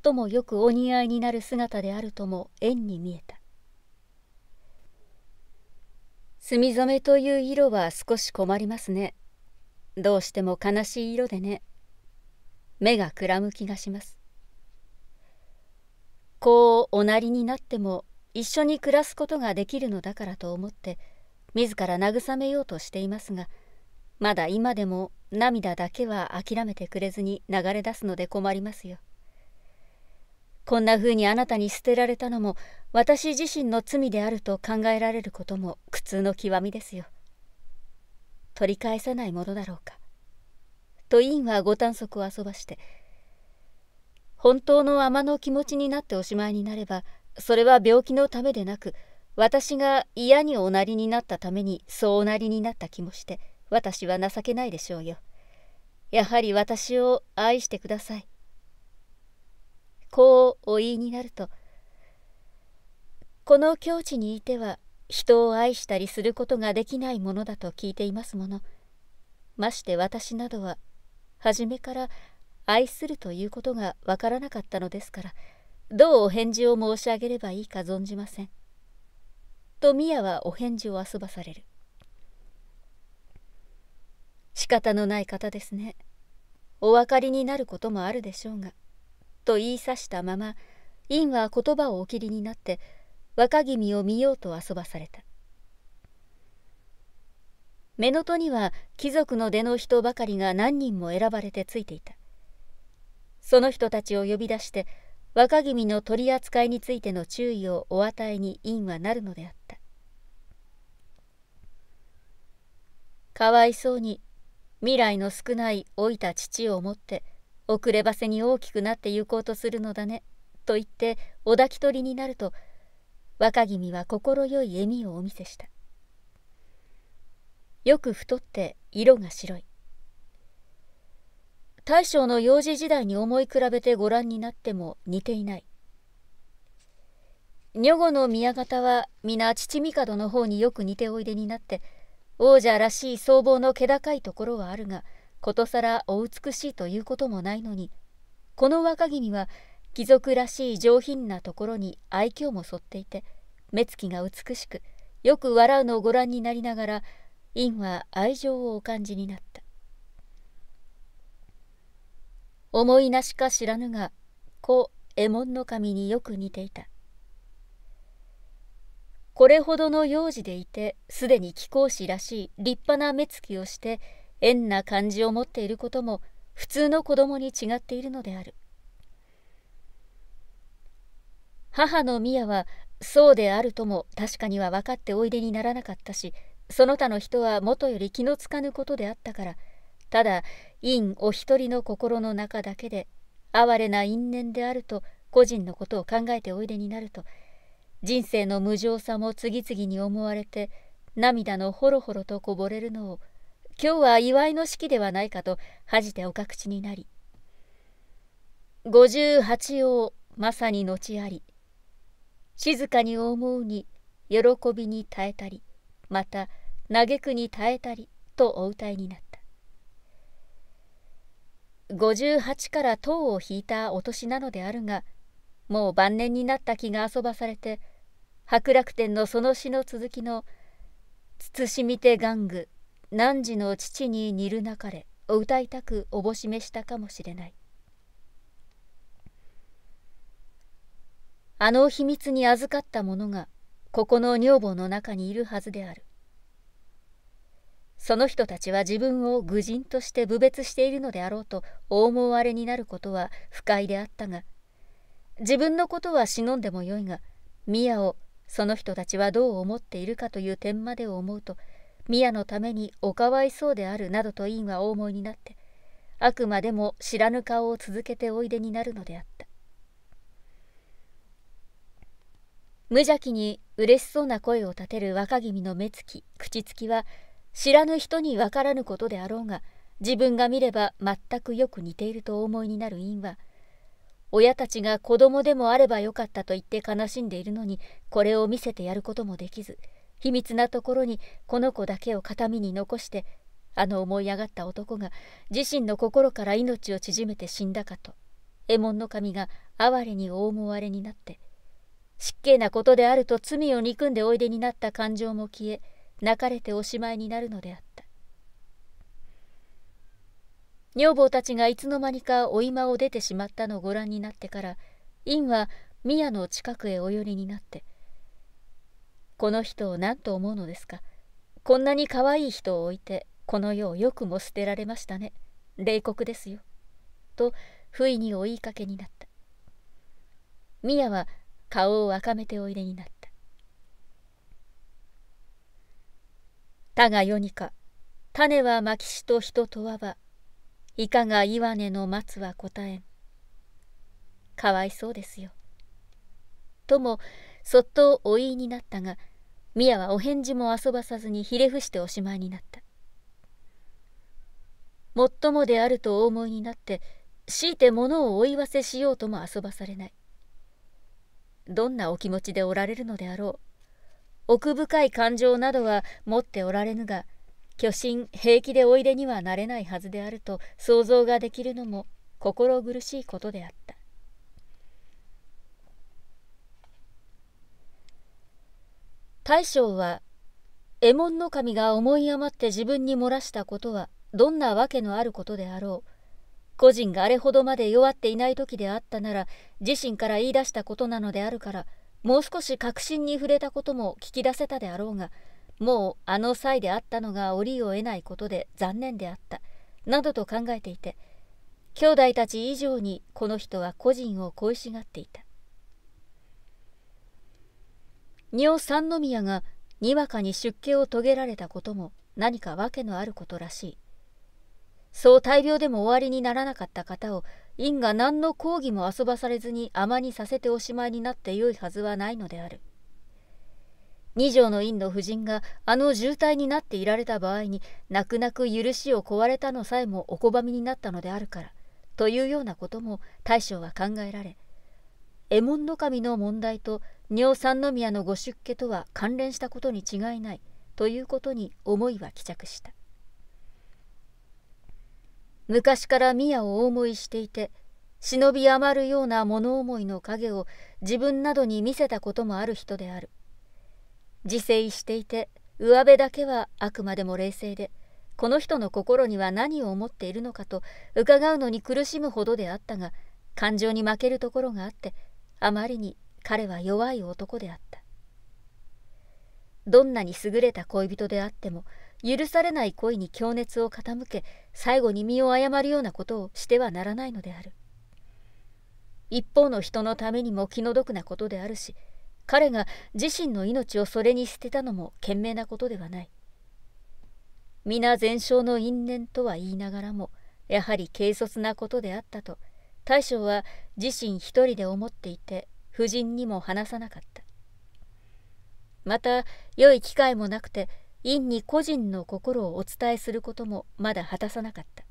最もよくお似合いになる姿であるとも縁に見えた墨染めという色は少し困りますねどうしても悲しい色でね目がくらむ気がしますこうおなりになっても一緒に暮らすことができるのだからと思って自ら慰めようとしていますがまだ今でも涙だけは諦めてくれずに流れ出すので困りますよ。こんな風にあなたに捨てられたのも私自身の罪であると考えられることも苦痛の極みですよ。取り返さないものだろうか。と委員はご短足を遊ばして本当の天の気持ちになっておしまいになればそれは病気のためでなく私が嫌におなりになったためにそうおなりになった気もして。私は情けないでしょうよ。やはり私を愛してください。こうお言いになると、この境地にいては人を愛したりすることができないものだと聞いていますもの。まして私などは、初めから愛するということがわからなかったのですから、どうお返事を申し上げればいいか存じません。と宮はお返事を遊ばされる。仕方のない方ですね。お分かりになることもあるでしょうが。と言いさしたまま、院は言葉をお切りになって、若君を見ようと遊ばされた。目とには貴族の出の人ばかりが何人も選ばれてついていた。その人たちを呼び出して、若君の取り扱いについての注意をお与えに院はなるのであった。かわいそうに未来の少ない老いた父を思って遅ればせに大きくなって行こうとするのだね」と言ってお抱き取りになると若君は快い笑みをお見せしたよく太って色が白い大将の幼児時代に思い比べてご覧になっても似ていない女房の宮方は皆父帝の方によく似ておいでになって王者らしい僧帽の気高いところはあるがことさらお美しいということもないのにこの若君は貴族らしい上品なところに愛嬌も沿っていて目つきが美しくよく笑うのをご覧になりながら院は愛情をお感じになった思いなしか知らぬが子右衛門の神によく似ていたこれほどの幼児でいてすでに貴公子らしい立派な目つきをして縁な感じを持っていることも普通の子供に違っているのである母の宮はそうであるとも確かには分かっておいでにならなかったしその他の人はもとより気のつかぬことであったからただ院お一人の心の中だけで哀れな因縁であると個人のことを考えておいでになると人生の無情さも次々に思われて涙のほろほろとこぼれるのを今日は祝いの式ではないかと恥じてお隠しになり五十八王まさに後あり静かに思うに喜びに耐えたりまた嘆くに耐えたりとお歌いになった58から塔を引いたお年なのであるがもう晩年になった気が遊ばされて白楽天のその詩の続きの「慎みて玩具汝の父に似るなかれ」を歌いたくおぼしめしたかもしれないあの秘密に預かったものがここの女房の中にいるはずであるその人たちは自分を愚人として侮蔑しているのであろうと大思われになることは不快であったが自分のことは忍んでもよいが宮をその人たちはどう思っているかという点までを思うと宮のためにおかわいそうであるなどと委員はお思いになってあくまでも知らぬ顔を続けておいでになるのであった無邪気に嬉しそうな声を立てる若君の目つき口つきは知らぬ人にわからぬことであろうが自分が見れば全くよく似ているとお思いになる院は「親たちが子供でもあればよかったと言って悲しんでいるのにこれを見せてやることもできず秘密なところにこの子だけを形見に残してあの思い上がった男が自身の心から命を縮めて死んだかと右衛門の神が哀れに大思われになって失敬なことであると罪を憎んでおいでになった感情も消え泣かれておしまいになるのであった。女房たちがいつの間にかお今を出てしまったのをご覧になってから院は宮の近くへお寄りになって「この人を何と思うのですかこんなに可愛い人を置いてこの世をよくも捨てられましたね冷酷ですよ」と不意にお言いかけになった宮は顔を赤めておいでになった「他が世にか種は牧師と人とはばいかが岩根の松は答えん。かわいそうですよ。とも、そっとお言いになったが、宮はお返事も遊ばさずにひれ伏しておしまいになった。もっともであるとお思いになって、強いて物をお言わせしようとも遊ばされない。どんなお気持ちでおられるのであろう。奥深い感情などは持っておられぬが、巨神平気でおいでにはなれないはずであると想像ができるのも心苦しいことであった大将は右衛門の神が思い余って自分に漏らしたことはどんなわけのあることであろう個人があれほどまで弱っていない時であったなら自身から言い出したことなのであるからもう少し確信に触れたことも聞き出せたであろうがもうあの際であったのが折を得ないことで残念であったなどと考えていて兄弟たち以上にこの人は個人を恋しがっていた尿三宮がにわかに出家を遂げられたことも何か訳のあることらしいそう大病でも終わりにならなかった方を院が何の講義も遊ばされずにまにさせておしまいになってよいはずはないのである。二条の院の夫人があの渋滞になっていられた場合に泣く泣く許しを壊れたのさえもお拒みになったのであるからというようなことも大将は考えられ右衛門守の問題と尿三宮のご出家とは関連したことに違いないということに思いは帰着した昔から宮を大思いしていて忍び余るような物思いの影を自分などに見せたこともある人である。自制していて上辺だけはあくまでも冷静でこの人の心には何を思っているのかと伺うのに苦しむほどであったが感情に負けるところがあってあまりに彼は弱い男であったどんなに優れた恋人であっても許されない恋に情熱を傾け最後に身を誤るようなことをしてはならないのである一方の人のためにも気の毒なことであるし彼が自身の命をそれに捨てたのも賢明なことではない皆全焼の因縁とは言いながらもやはり軽率なことであったと大将は自身一人で思っていて夫人にも話さなかったまた良い機会もなくて院に個人の心をお伝えすることもまだ果たさなかった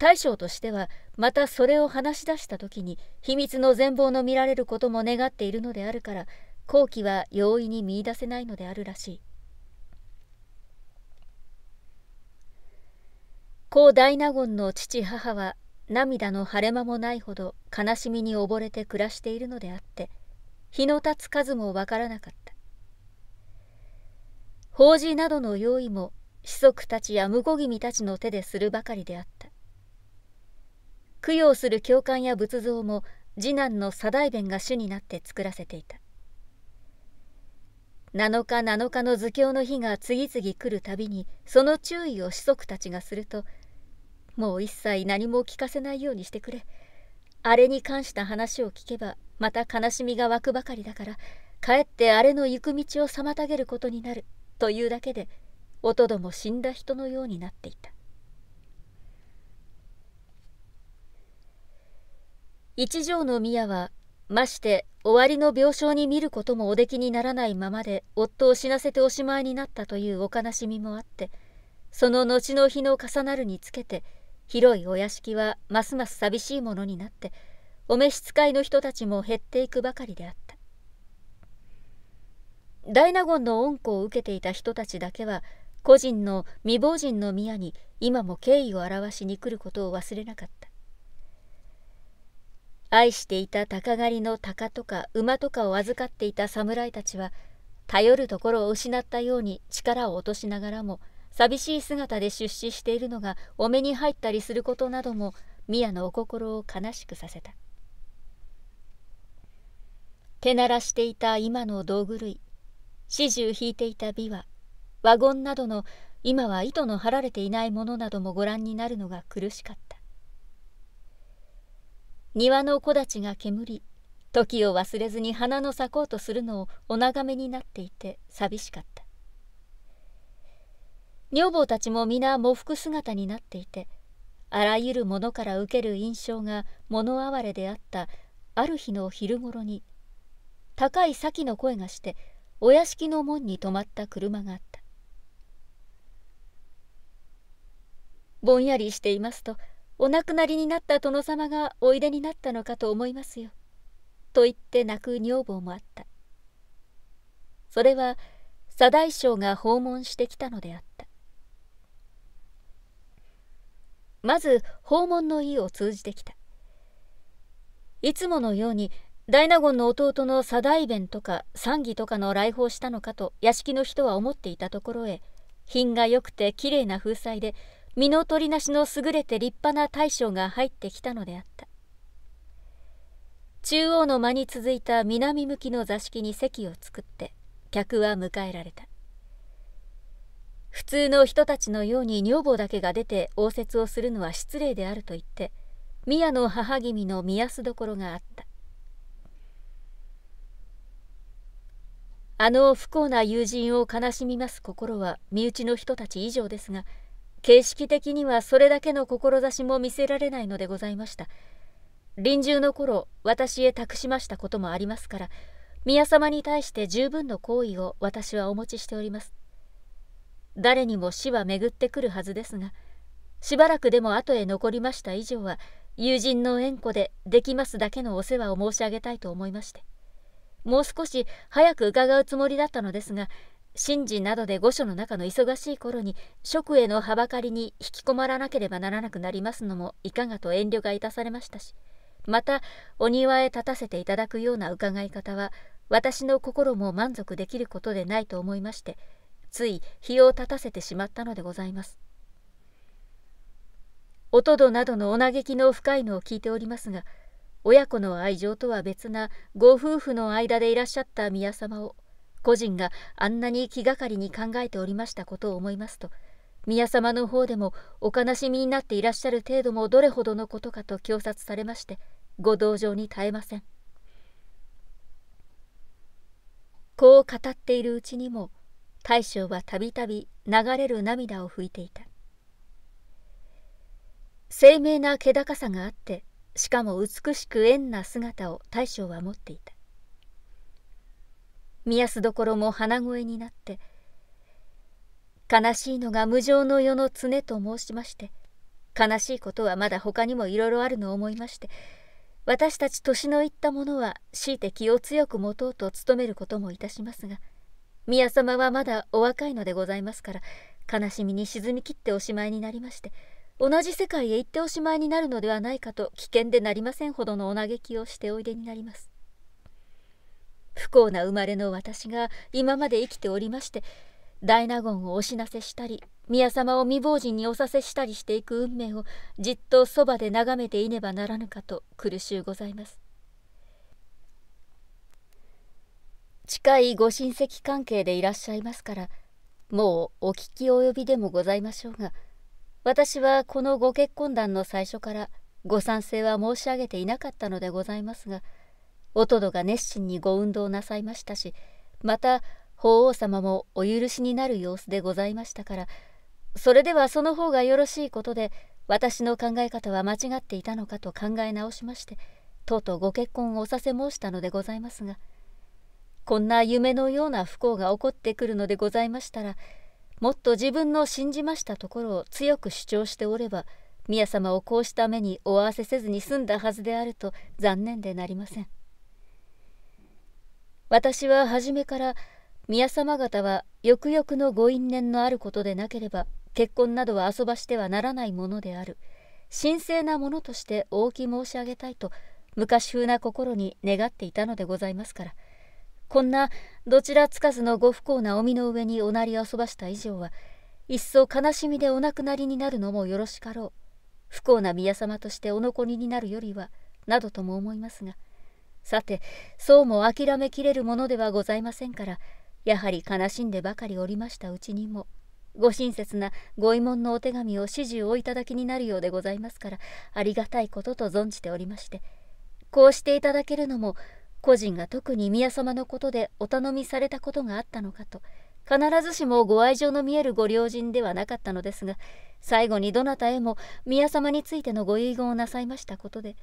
大将としてはまたそれを話し出した時に秘密の全貌の見られることも願っているのであるから後期は容易に見いだせないのであるらしい高大納言の父母は涙の晴れ間もないほど悲しみに溺れて暮らしているのであって日の立つ数もわからなかった法事などの用意も子息たちや婿君たちの手でするばかりであった供養する教官や仏像も次男の左大弁が主になって作らせていた7日7日の図教の日が次々来るたびにその注意を子息たちがするともう一切何も聞かせないようにしてくれあれに関した話を聞けばまた悲しみが湧くばかりだからかえってあれの行く道を妨げることになるというだけでおとども死んだ人のようになっていた一条の宮はまして終わりの病床に見ることもおできにならないままで夫を死なせておしまいになったというお悲しみもあってその後の日の重なるにつけて広いお屋敷はますます寂しいものになってお召使いの人たちも減っていくばかりであった大納言の恩子を受けていた人たちだけは個人の未亡人の宮に今も敬意を表しに来ることを忘れなかった愛していた鷹狩りの鷹とか馬とかを預かっていた侍たちは頼るところを失ったように力を落としながらも寂しい姿で出資しているのがお目に入ったりすることなども宮のお心を悲しくさせた手慣らしていた今の道具類始終引いていた琵琶ワゴンなどの今は糸の張られていないものなどもご覧になるのが苦しかった庭の木立が煙時を忘れずに花の咲こうとするのをお眺めになっていて寂しかった女房たちも皆喪服姿になっていてあらゆるものから受ける印象が物哀れであったある日の昼ごろに高い先の声がしてお屋敷の門に止まった車があったぼんやりしていますとお亡くなりになった殿様がおいでになったのかと思いますよ。と言って泣く女房もあった。それは左大将が訪問してきたのであった。まず訪問の意を通じてきた。いつものように大納言の弟の左大弁とか三義とかの来訪したのかと屋敷の人は思っていたところへ品が良くてきれいな風采で身の取りなしの優れて立派な大将が入ってきたのであった中央の間に続いた南向きの座敷に席を作って客は迎えられた普通の人たちのように女房だけが出て応接をするのは失礼であると言って宮の母君の見やすどころがあったあの不幸な友人を悲しみます心は身内の人たち以上ですが形式的にはそれだけの志も見せられないのでございました臨終の頃私へ託しましたこともありますから宮様に対して十分の好意を私はお持ちしております誰にも死は巡ってくるはずですがしばらくでも後へ残りました以上は友人の縁故でできますだけのお世話を申し上げたいと思いましてもう少し早く伺うつもりだったのですが神事などで御所の中の忙しい頃に職へのはばかりに引きこまらなければならなくなりますのもいかがと遠慮がいたされましたしまたお庭へ立たせていただくような伺い方は私の心も満足できることでないと思いましてつい日を立たせてしまったのでございます。おとどなどのお嘆きの深いのを聞いておりますが親子の愛情とは別なご夫婦の間でいらっしゃった宮様を個人があんなに気がかりに考えておりましたことを思いますと宮様の方でもお悲しみになっていらっしゃる程度もどれほどのことかと恐殺されましてご同情に耐えませんこう語っているうちにも大将はたびたび流れる涙を拭いていた生明な気高さがあってしかも美しく縁な姿を大将は持っていたやすどころも鼻声になって悲しいのが無常の世の常と申しまして悲しいことはまだ他にもいろいろあるのを思いまして私たち年のいった者は強いて気を強く持とうと努めることもいたしますが宮様はまだお若いのでございますから悲しみに沈みきっておしまいになりまして同じ世界へ行っておしまいになるのではないかと危険でなりませんほどのお嘆きをしておいでになります不幸な生まれの私が今まで生きておりまして大納言をお死なせしたり宮様を未亡人におさせしたりしていく運命をじっとそばで眺めていねばならぬかと苦しゅうございます近いご親戚関係でいらっしゃいますからもうお聞き及びでもございましょうが私はこのご結婚談の最初からご賛成は申し上げていなかったのでございますが。お殿が熱心にご運動なさいましたしまた法皇様もお許しになる様子でございましたからそれではその方がよろしいことで私の考え方は間違っていたのかと考え直しましてとうとうご結婚をおさせ申したのでございますがこんな夢のような不幸が起こってくるのでございましたらもっと自分の信じましたところを強く主張しておれば宮様をこうした目にお合わせせずに済んだはずであると残念でなりません。私は初めから宮様方はよくよくのご因縁のあることでなければ結婚などは遊ばしてはならないものである神聖なものとしてお受き申し上げたいと昔風な心に願っていたのでございますからこんなどちらつかずのご不幸なお身の上におなり遊ばした以上はいっそ悲しみでお亡くなりになるのもよろしかろう不幸な宮様としてお残りになるよりはなどとも思いますが。さてそうも諦めきれるものではございませんからやはり悲しんでばかりおりましたうちにもご親切なご慰問のお手紙を指示をおいただきになるようでございますからありがたいことと存じておりましてこうしていただけるのも個人が特に宮様のことでお頼みされたことがあったのかと必ずしもご愛情の見えるご両人ではなかったのですが最後にどなたへも宮様についてのご遺言をなさいましたことで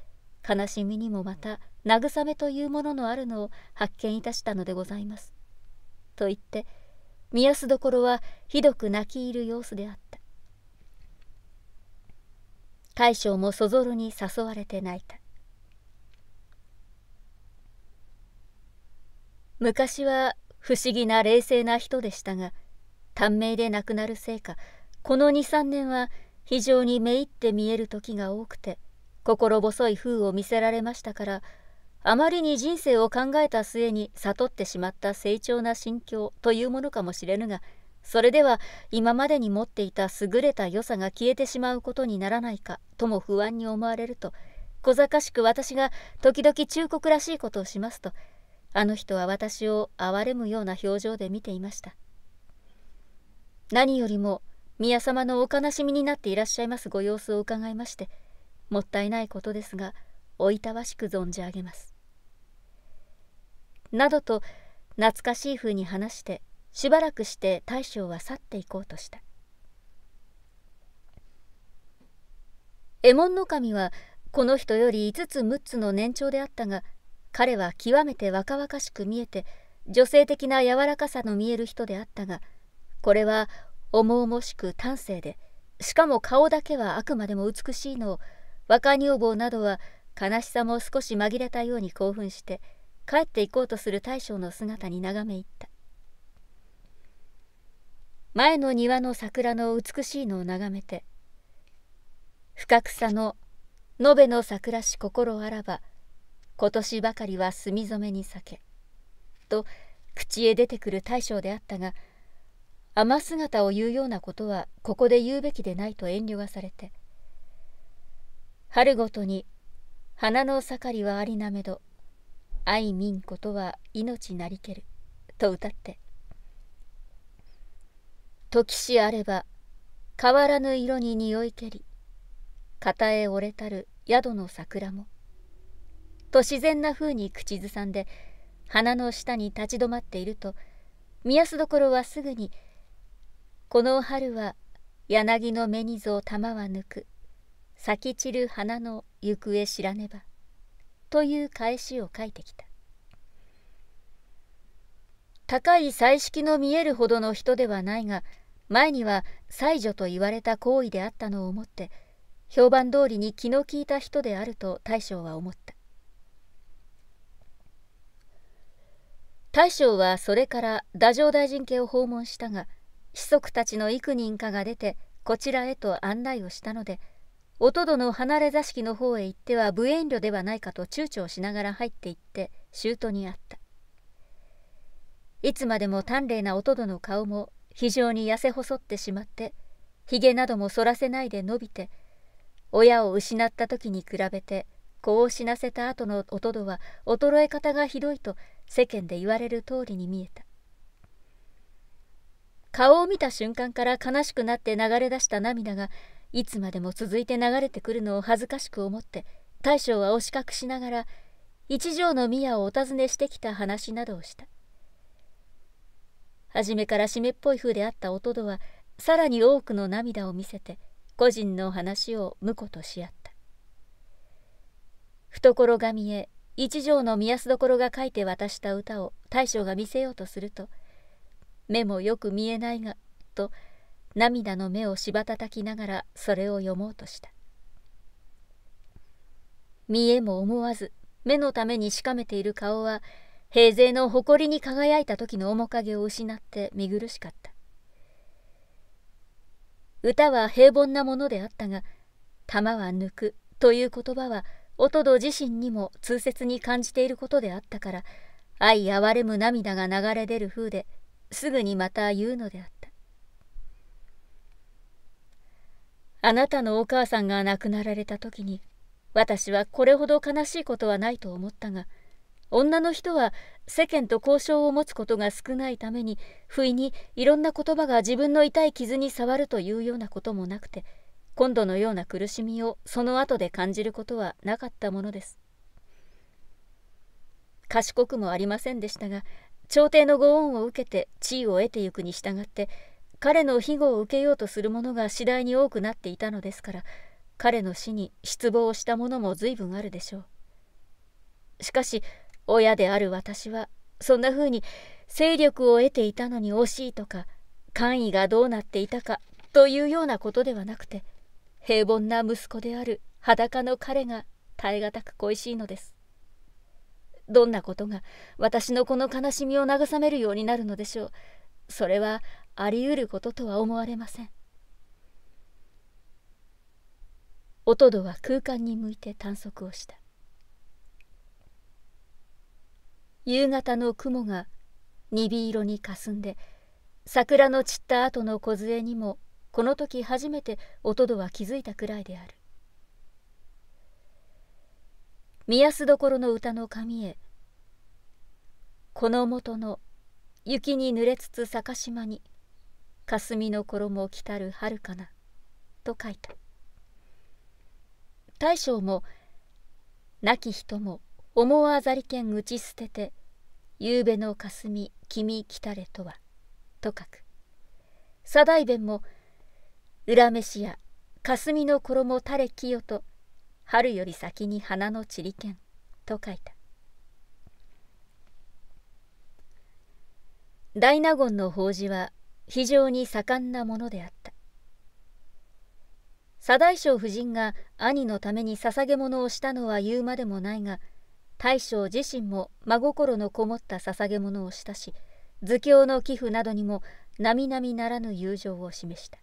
悲しみにもまた慰めというもののあるのを発見いたしたのでございます。と言って見やすどころはひどく泣き入る様子であった大将もそぞろに誘われて泣いた昔は不思議な冷静な人でしたが短命で亡くなるせいかこの23年は非常に目いって見える時が多くて心細い風を見せられましたからあまりに人生を考えた末に悟ってしまった成長な心境というものかもしれぬがそれでは今までに持っていた優れた良さが消えてしまうことにならないかとも不安に思われると小賢しく私が時々忠告らしいことをしますとあの人は私を憐れむような表情で見ていました何よりも宮様のお悲しみになっていらっしゃいますご様子を伺いましてもったいないことですがおいたわしく存じ上げます。などと懐かしい風に話してしばらくして大将は去っていこうとした右衛門守はこの人より5つ6つの年長であったが彼は極めて若々しく見えて女性的な柔らかさの見える人であったがこれは重々しく端正でしかも顔だけはあくまでも美しいのを若女房などは悲しさも少し紛れたように興奮して帰っていこうとする大将の姿に眺め入った前の庭の桜の美しいのを眺めて深草の延べの桜し心あらば今年ばかりは墨染めに裂けと口へ出てくる大将であったが雨姿を言うようなことはここで言うべきでないと遠慮がされて春ごとに花の盛りはありなめど愛みんことは命なりける」と歌って「時しあれば変わらぬ色に匂いけり片へ折れたる宿の桜も」と自然な風に口ずさんで花の下に立ち止まっていると見やすどころはすぐに「この春は柳の目にぞ玉は抜く」咲き散る花の行方知らねば」という返しを書いてきた高い彩色の見えるほどの人ではないが前には妻女と言われた行為であったのを思って評判通りに気の利いた人であると大将は思った大将はそれから太政大臣家を訪問したが子息たちの幾人かが出てこちらへと案内をしたので「音との離れ座敷の方へ行っては無遠慮ではないかと躊躇しながら入っていって舅に会ったいつまでも丹麗な音との顔も非常に痩せ細ってしまってひげなども反らせないで伸びて親を失った時に比べて子を死なせた後の音とは衰え方がひどいと世間で言われる通りに見えた顔を見た瞬間から悲しくなって流れ出した涙がいつまでも続いて流れてくるのを恥ずかしく思って大将はお資格しながら一条の宮をお尋ねしてきた話などをした初めから湿っぽい風であったおとどはさらに多くの涙を見せて個人の話を婿とし合った懐見え一条の宮こ所が書いて渡した歌を大将が見せようとすると目もよく見えないがと涙の目をしばたたきながらそれを読もうとした見えも思わず目のためにしかめている顔は平勢の誇りに輝いた時の面影を失って見苦しかった歌は平凡なものであったが玉は抜くという言葉はおとど自身にも痛切に感じていることであったから相憐れむ涙が流れ出る風ですぐにまた言うのであったあなたのお母さんが亡くなられた時に私はこれほど悲しいことはないと思ったが女の人は世間と交渉を持つことが少ないために不意にいろんな言葉が自分の痛い傷に触るというようなこともなくて今度のような苦しみをその後で感じることはなかったものです賢くもありませんでしたが朝廷のご恩を受けて地位を得てゆくに従って彼の庇護を受けようとする者が次第に多くなっていたのですから彼の死に失望した者も随分あるでしょうしかし親である私はそんな風に勢力を得ていたのに惜しいとか官位がどうなっていたかというようなことではなくて平凡な息子である裸の彼が耐え難く恋しいのですどんなことが私のこの悲しみを慰めるようになるのでしょうそれはあり得ることとは思われませんおとどは空間に向いて探索をした夕方の雲が鈍色にかすんで桜の散った後の梢にもこの時初めておとどは気づいたくらいである宮安どころの歌の紙へこの元の雪に濡れつつ坂島に霞の衣きたるるかな」と書いた大将も「亡き人も思わざりけん打ち捨てて夕べの霞君来たれとは」と書く左大弁も「め飯や霞の衣垂れ清と春より先に花のちりけん」と書いた大納言の法事は非常に盛んなものであった左大将夫人が兄のために捧げ物をしたのは言うまでもないが大将自身も真心のこもった捧げ物をしたし図教の寄付などにも並々ならぬ友情を示した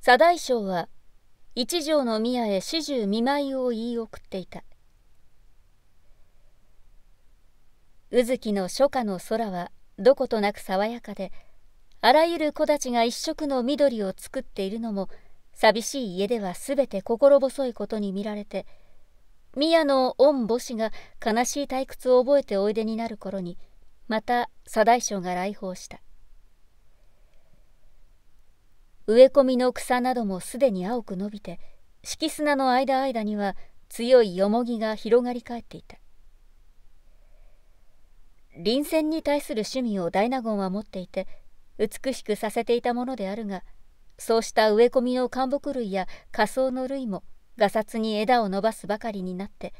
左大将は一条の宮へ始終見舞いを言い送っていた宇月の初夏の空はどことなく爽やかであらゆる木立が一色の緑を作っているのも寂しい家では全て心細いことに見られて宮野御母子が悲しい退屈を覚えておいでになる頃にまた左大将が来訪した植え込みの草などもすでに青く伸びて敷砂の間間には強いよもぎが広がり返っていた臨戦に対する趣味を大納言は持っていて美しくさせていたものであるがそうした植え込みの灌木類や仮想の類もがさつに枝を伸ばすばかりになって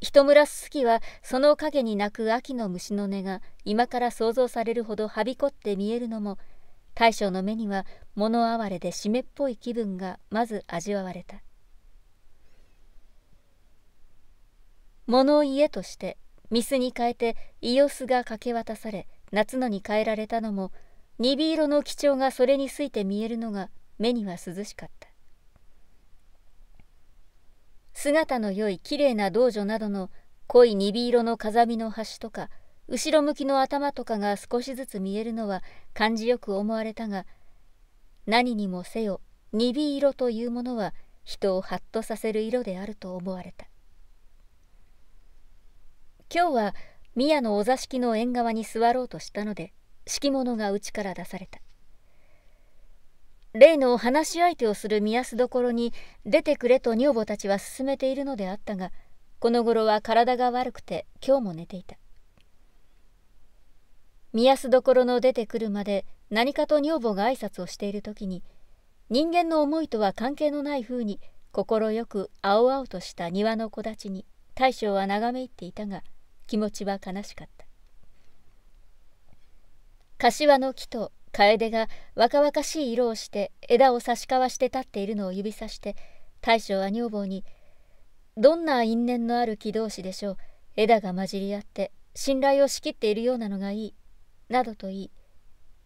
人村すすきはその陰に鳴く秋の虫の音が今から想像されるほどはびこって見えるのも大将の目には物哀れで湿っぽい気分がまず味わわれた物家としてミスに変えてイオスがかけ渡され夏のに変えられたのも鈍色の基調がそれについて見えるのが目には涼しかった姿の良い綺麗な道女などの濃い鈍色の風見の端とか後ろ向きの頭とかが少しずつ見えるのは感じよく思われたが何にもせよ鈍色というものは人をハッとさせる色であると思われた今日は宮のお座敷の縁側に座ろうとしたので敷物がうちから出された例の話し相手をする宮すどころに出てくれと女房たちは勧めているのであったがこの頃は体が悪くて今日も寝ていた宮すどころの出てくるまで何かと女房が挨拶をしている時に人間の思いとは関係のないふうに快く青々とした庭の木立に大将は眺め入っていたが「気持ちは悲しかった柏の木と楓が若々しい色をして枝を差し交わして立っているのを指さして大将は女房に「どんな因縁のある木同士でしょう枝が混じり合って信頼を仕切っているようなのがいい」などと言い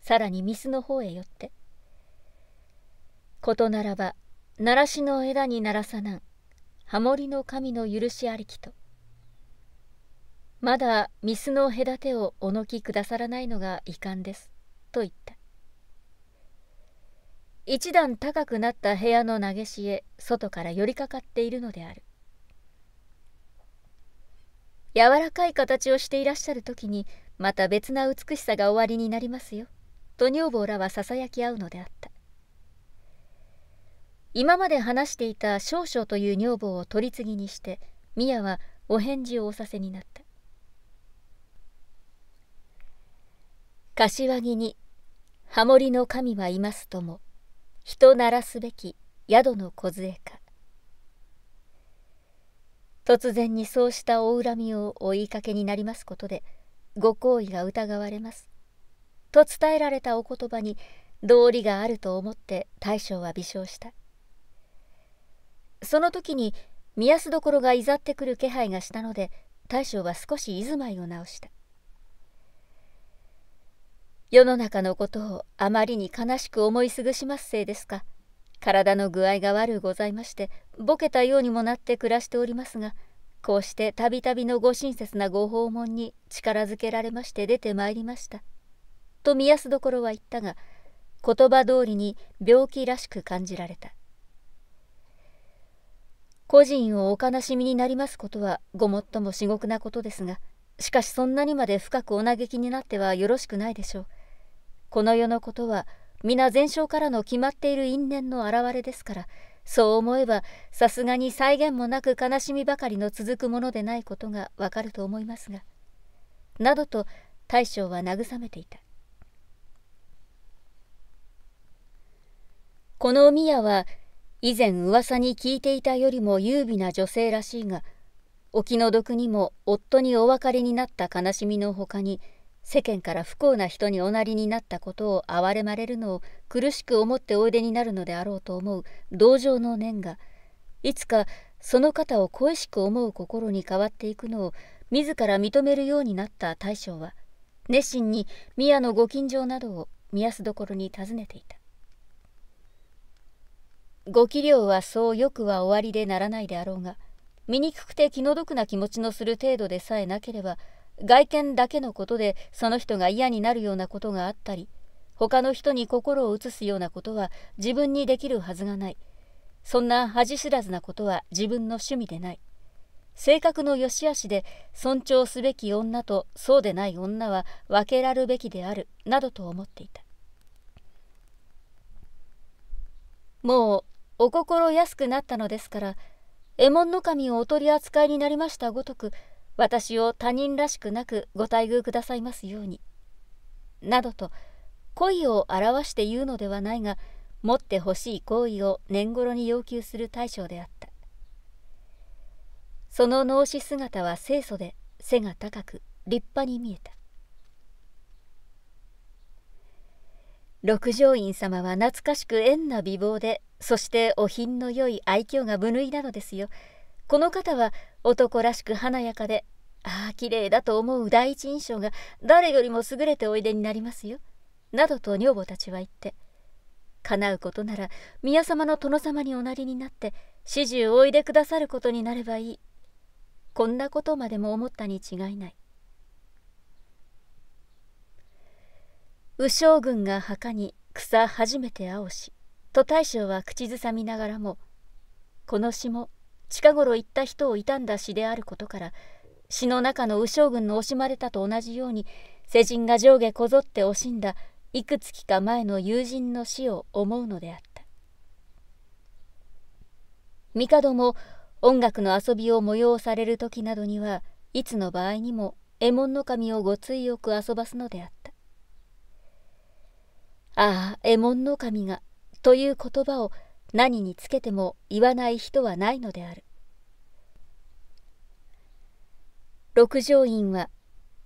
さらにミスの方へ寄って「ことならば鳴らしの枝に鳴らさなんハモリの神の許しありきと」まだミスの隔てをおのきくださらないのが遺憾です。と言った。一段高くなった部屋の投げしへ外から寄りかかっているのである。柔らかい形をしていらっしゃる時にまた別な美しさがおありになりますよ。と女房らはささやき合うのであった。今まで話していた少々という女房を取り次ぎにして、宮はお返事をおさせになった。柏木にハモリの神はいますとも人ならすべき宿の梢か突然にそうした大恨みをお言いかけになりますことでご好意が疑われますと伝えられたお言葉に道理があると思って大将は微笑したその時に宮須どころがいざってくる気配がしたので大将は少し居住まいを直した「世の中のことをあまりに悲しく思いすぐしますせいですか体の具合が悪うございましてボケたようにもなって暮らしておりますがこうしてたびたびのご親切なご訪問に力づけられまして出てまいりました」と見やすどころは言ったが言葉通りに病気らしく感じられた個人をお悲しみになりますことはごもっとも至極なことですがしかしそんなにまで深くお嘆きになってはよろしくないでしょう。この世のことは皆前哨からの決まっている因縁の表れですからそう思えばさすがに再現もなく悲しみばかりの続くものでないことがわかると思いますがなどと大将は慰めていたこの宮は以前噂に聞いていたよりも優美な女性らしいがお気の毒にも夫にお別れになった悲しみのほかに世間から不幸な人におなりになったことを憐れまれるのを苦しく思っておいでになるのであろうと思う同情の念がいつかその方を恋しく思う心に変わっていくのを自ら認めるようになった大将は熱心に宮のご近所などを宮すどころに訪ねていたご器量はそうよくは終わりでならないであろうが醜くて気の毒な気持ちのする程度でさえなければ外見だけのことでその人が嫌になるようなことがあったり他の人に心を移すようなことは自分にできるはずがないそんな恥知らずなことは自分の趣味でない性格の良し悪しで尊重すべき女とそうでない女は分けられるべきであるなどと思っていたもうお心安くなったのですから右衛門守をお取り扱いになりましたごとく私を他人らしくなくご待遇くださいますように」などと恋を表して言うのではないが持ってほしい行為を年頃に要求する大将であったその脳死姿は清楚で背が高く立派に見えた六条院様は懐かしく縁な美貌でそしてお品の良い愛嬌が無類なのですよこの方は男らしく華やかでああ綺麗だと思う第一印象が誰よりも優れておいでになりますよなどと女房たちは言って叶うことなら宮様の殿様におなりになって始終おいでくださることになればいいこんなことまでも思ったに違いない右将軍が墓に草初めて青しと大将は口ずさみながらもこの詩も近頃行った人を悼んだ詩であることから詩の中の右将軍の惜しまれたと同じように世人が上下こぞって惜しんだいくつきか前の友人の死を思うのであった帝も音楽の遊びを催される時などにはいつの場合にも右衛門の神をご追憶遊ばすのであったああ右衛門の神がという言葉を何につけても言わない人はないのである六条院は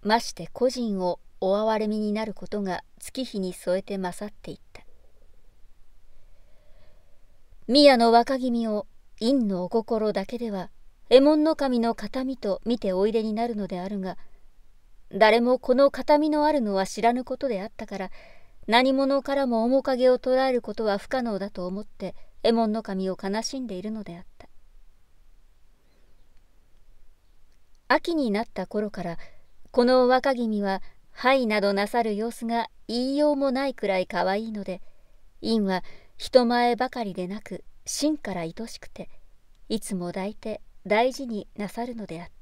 まして個人をお哀れみになることが月日に添えて勝っていった宮の若君を院のお心だけでは右衛門の神の形見と見ておいでになるのであるが誰もこの形見のあるのは知らぬことであったから何者からも面影を捉えることは不可能だと思ってエモンの神を悲しんでいるのであった秋になった頃からこの若君ははいなどなさる様子が言いようもないくらい可愛いので院は人前ばかりでなく真から愛しくていつも抱いて大事になさるのであった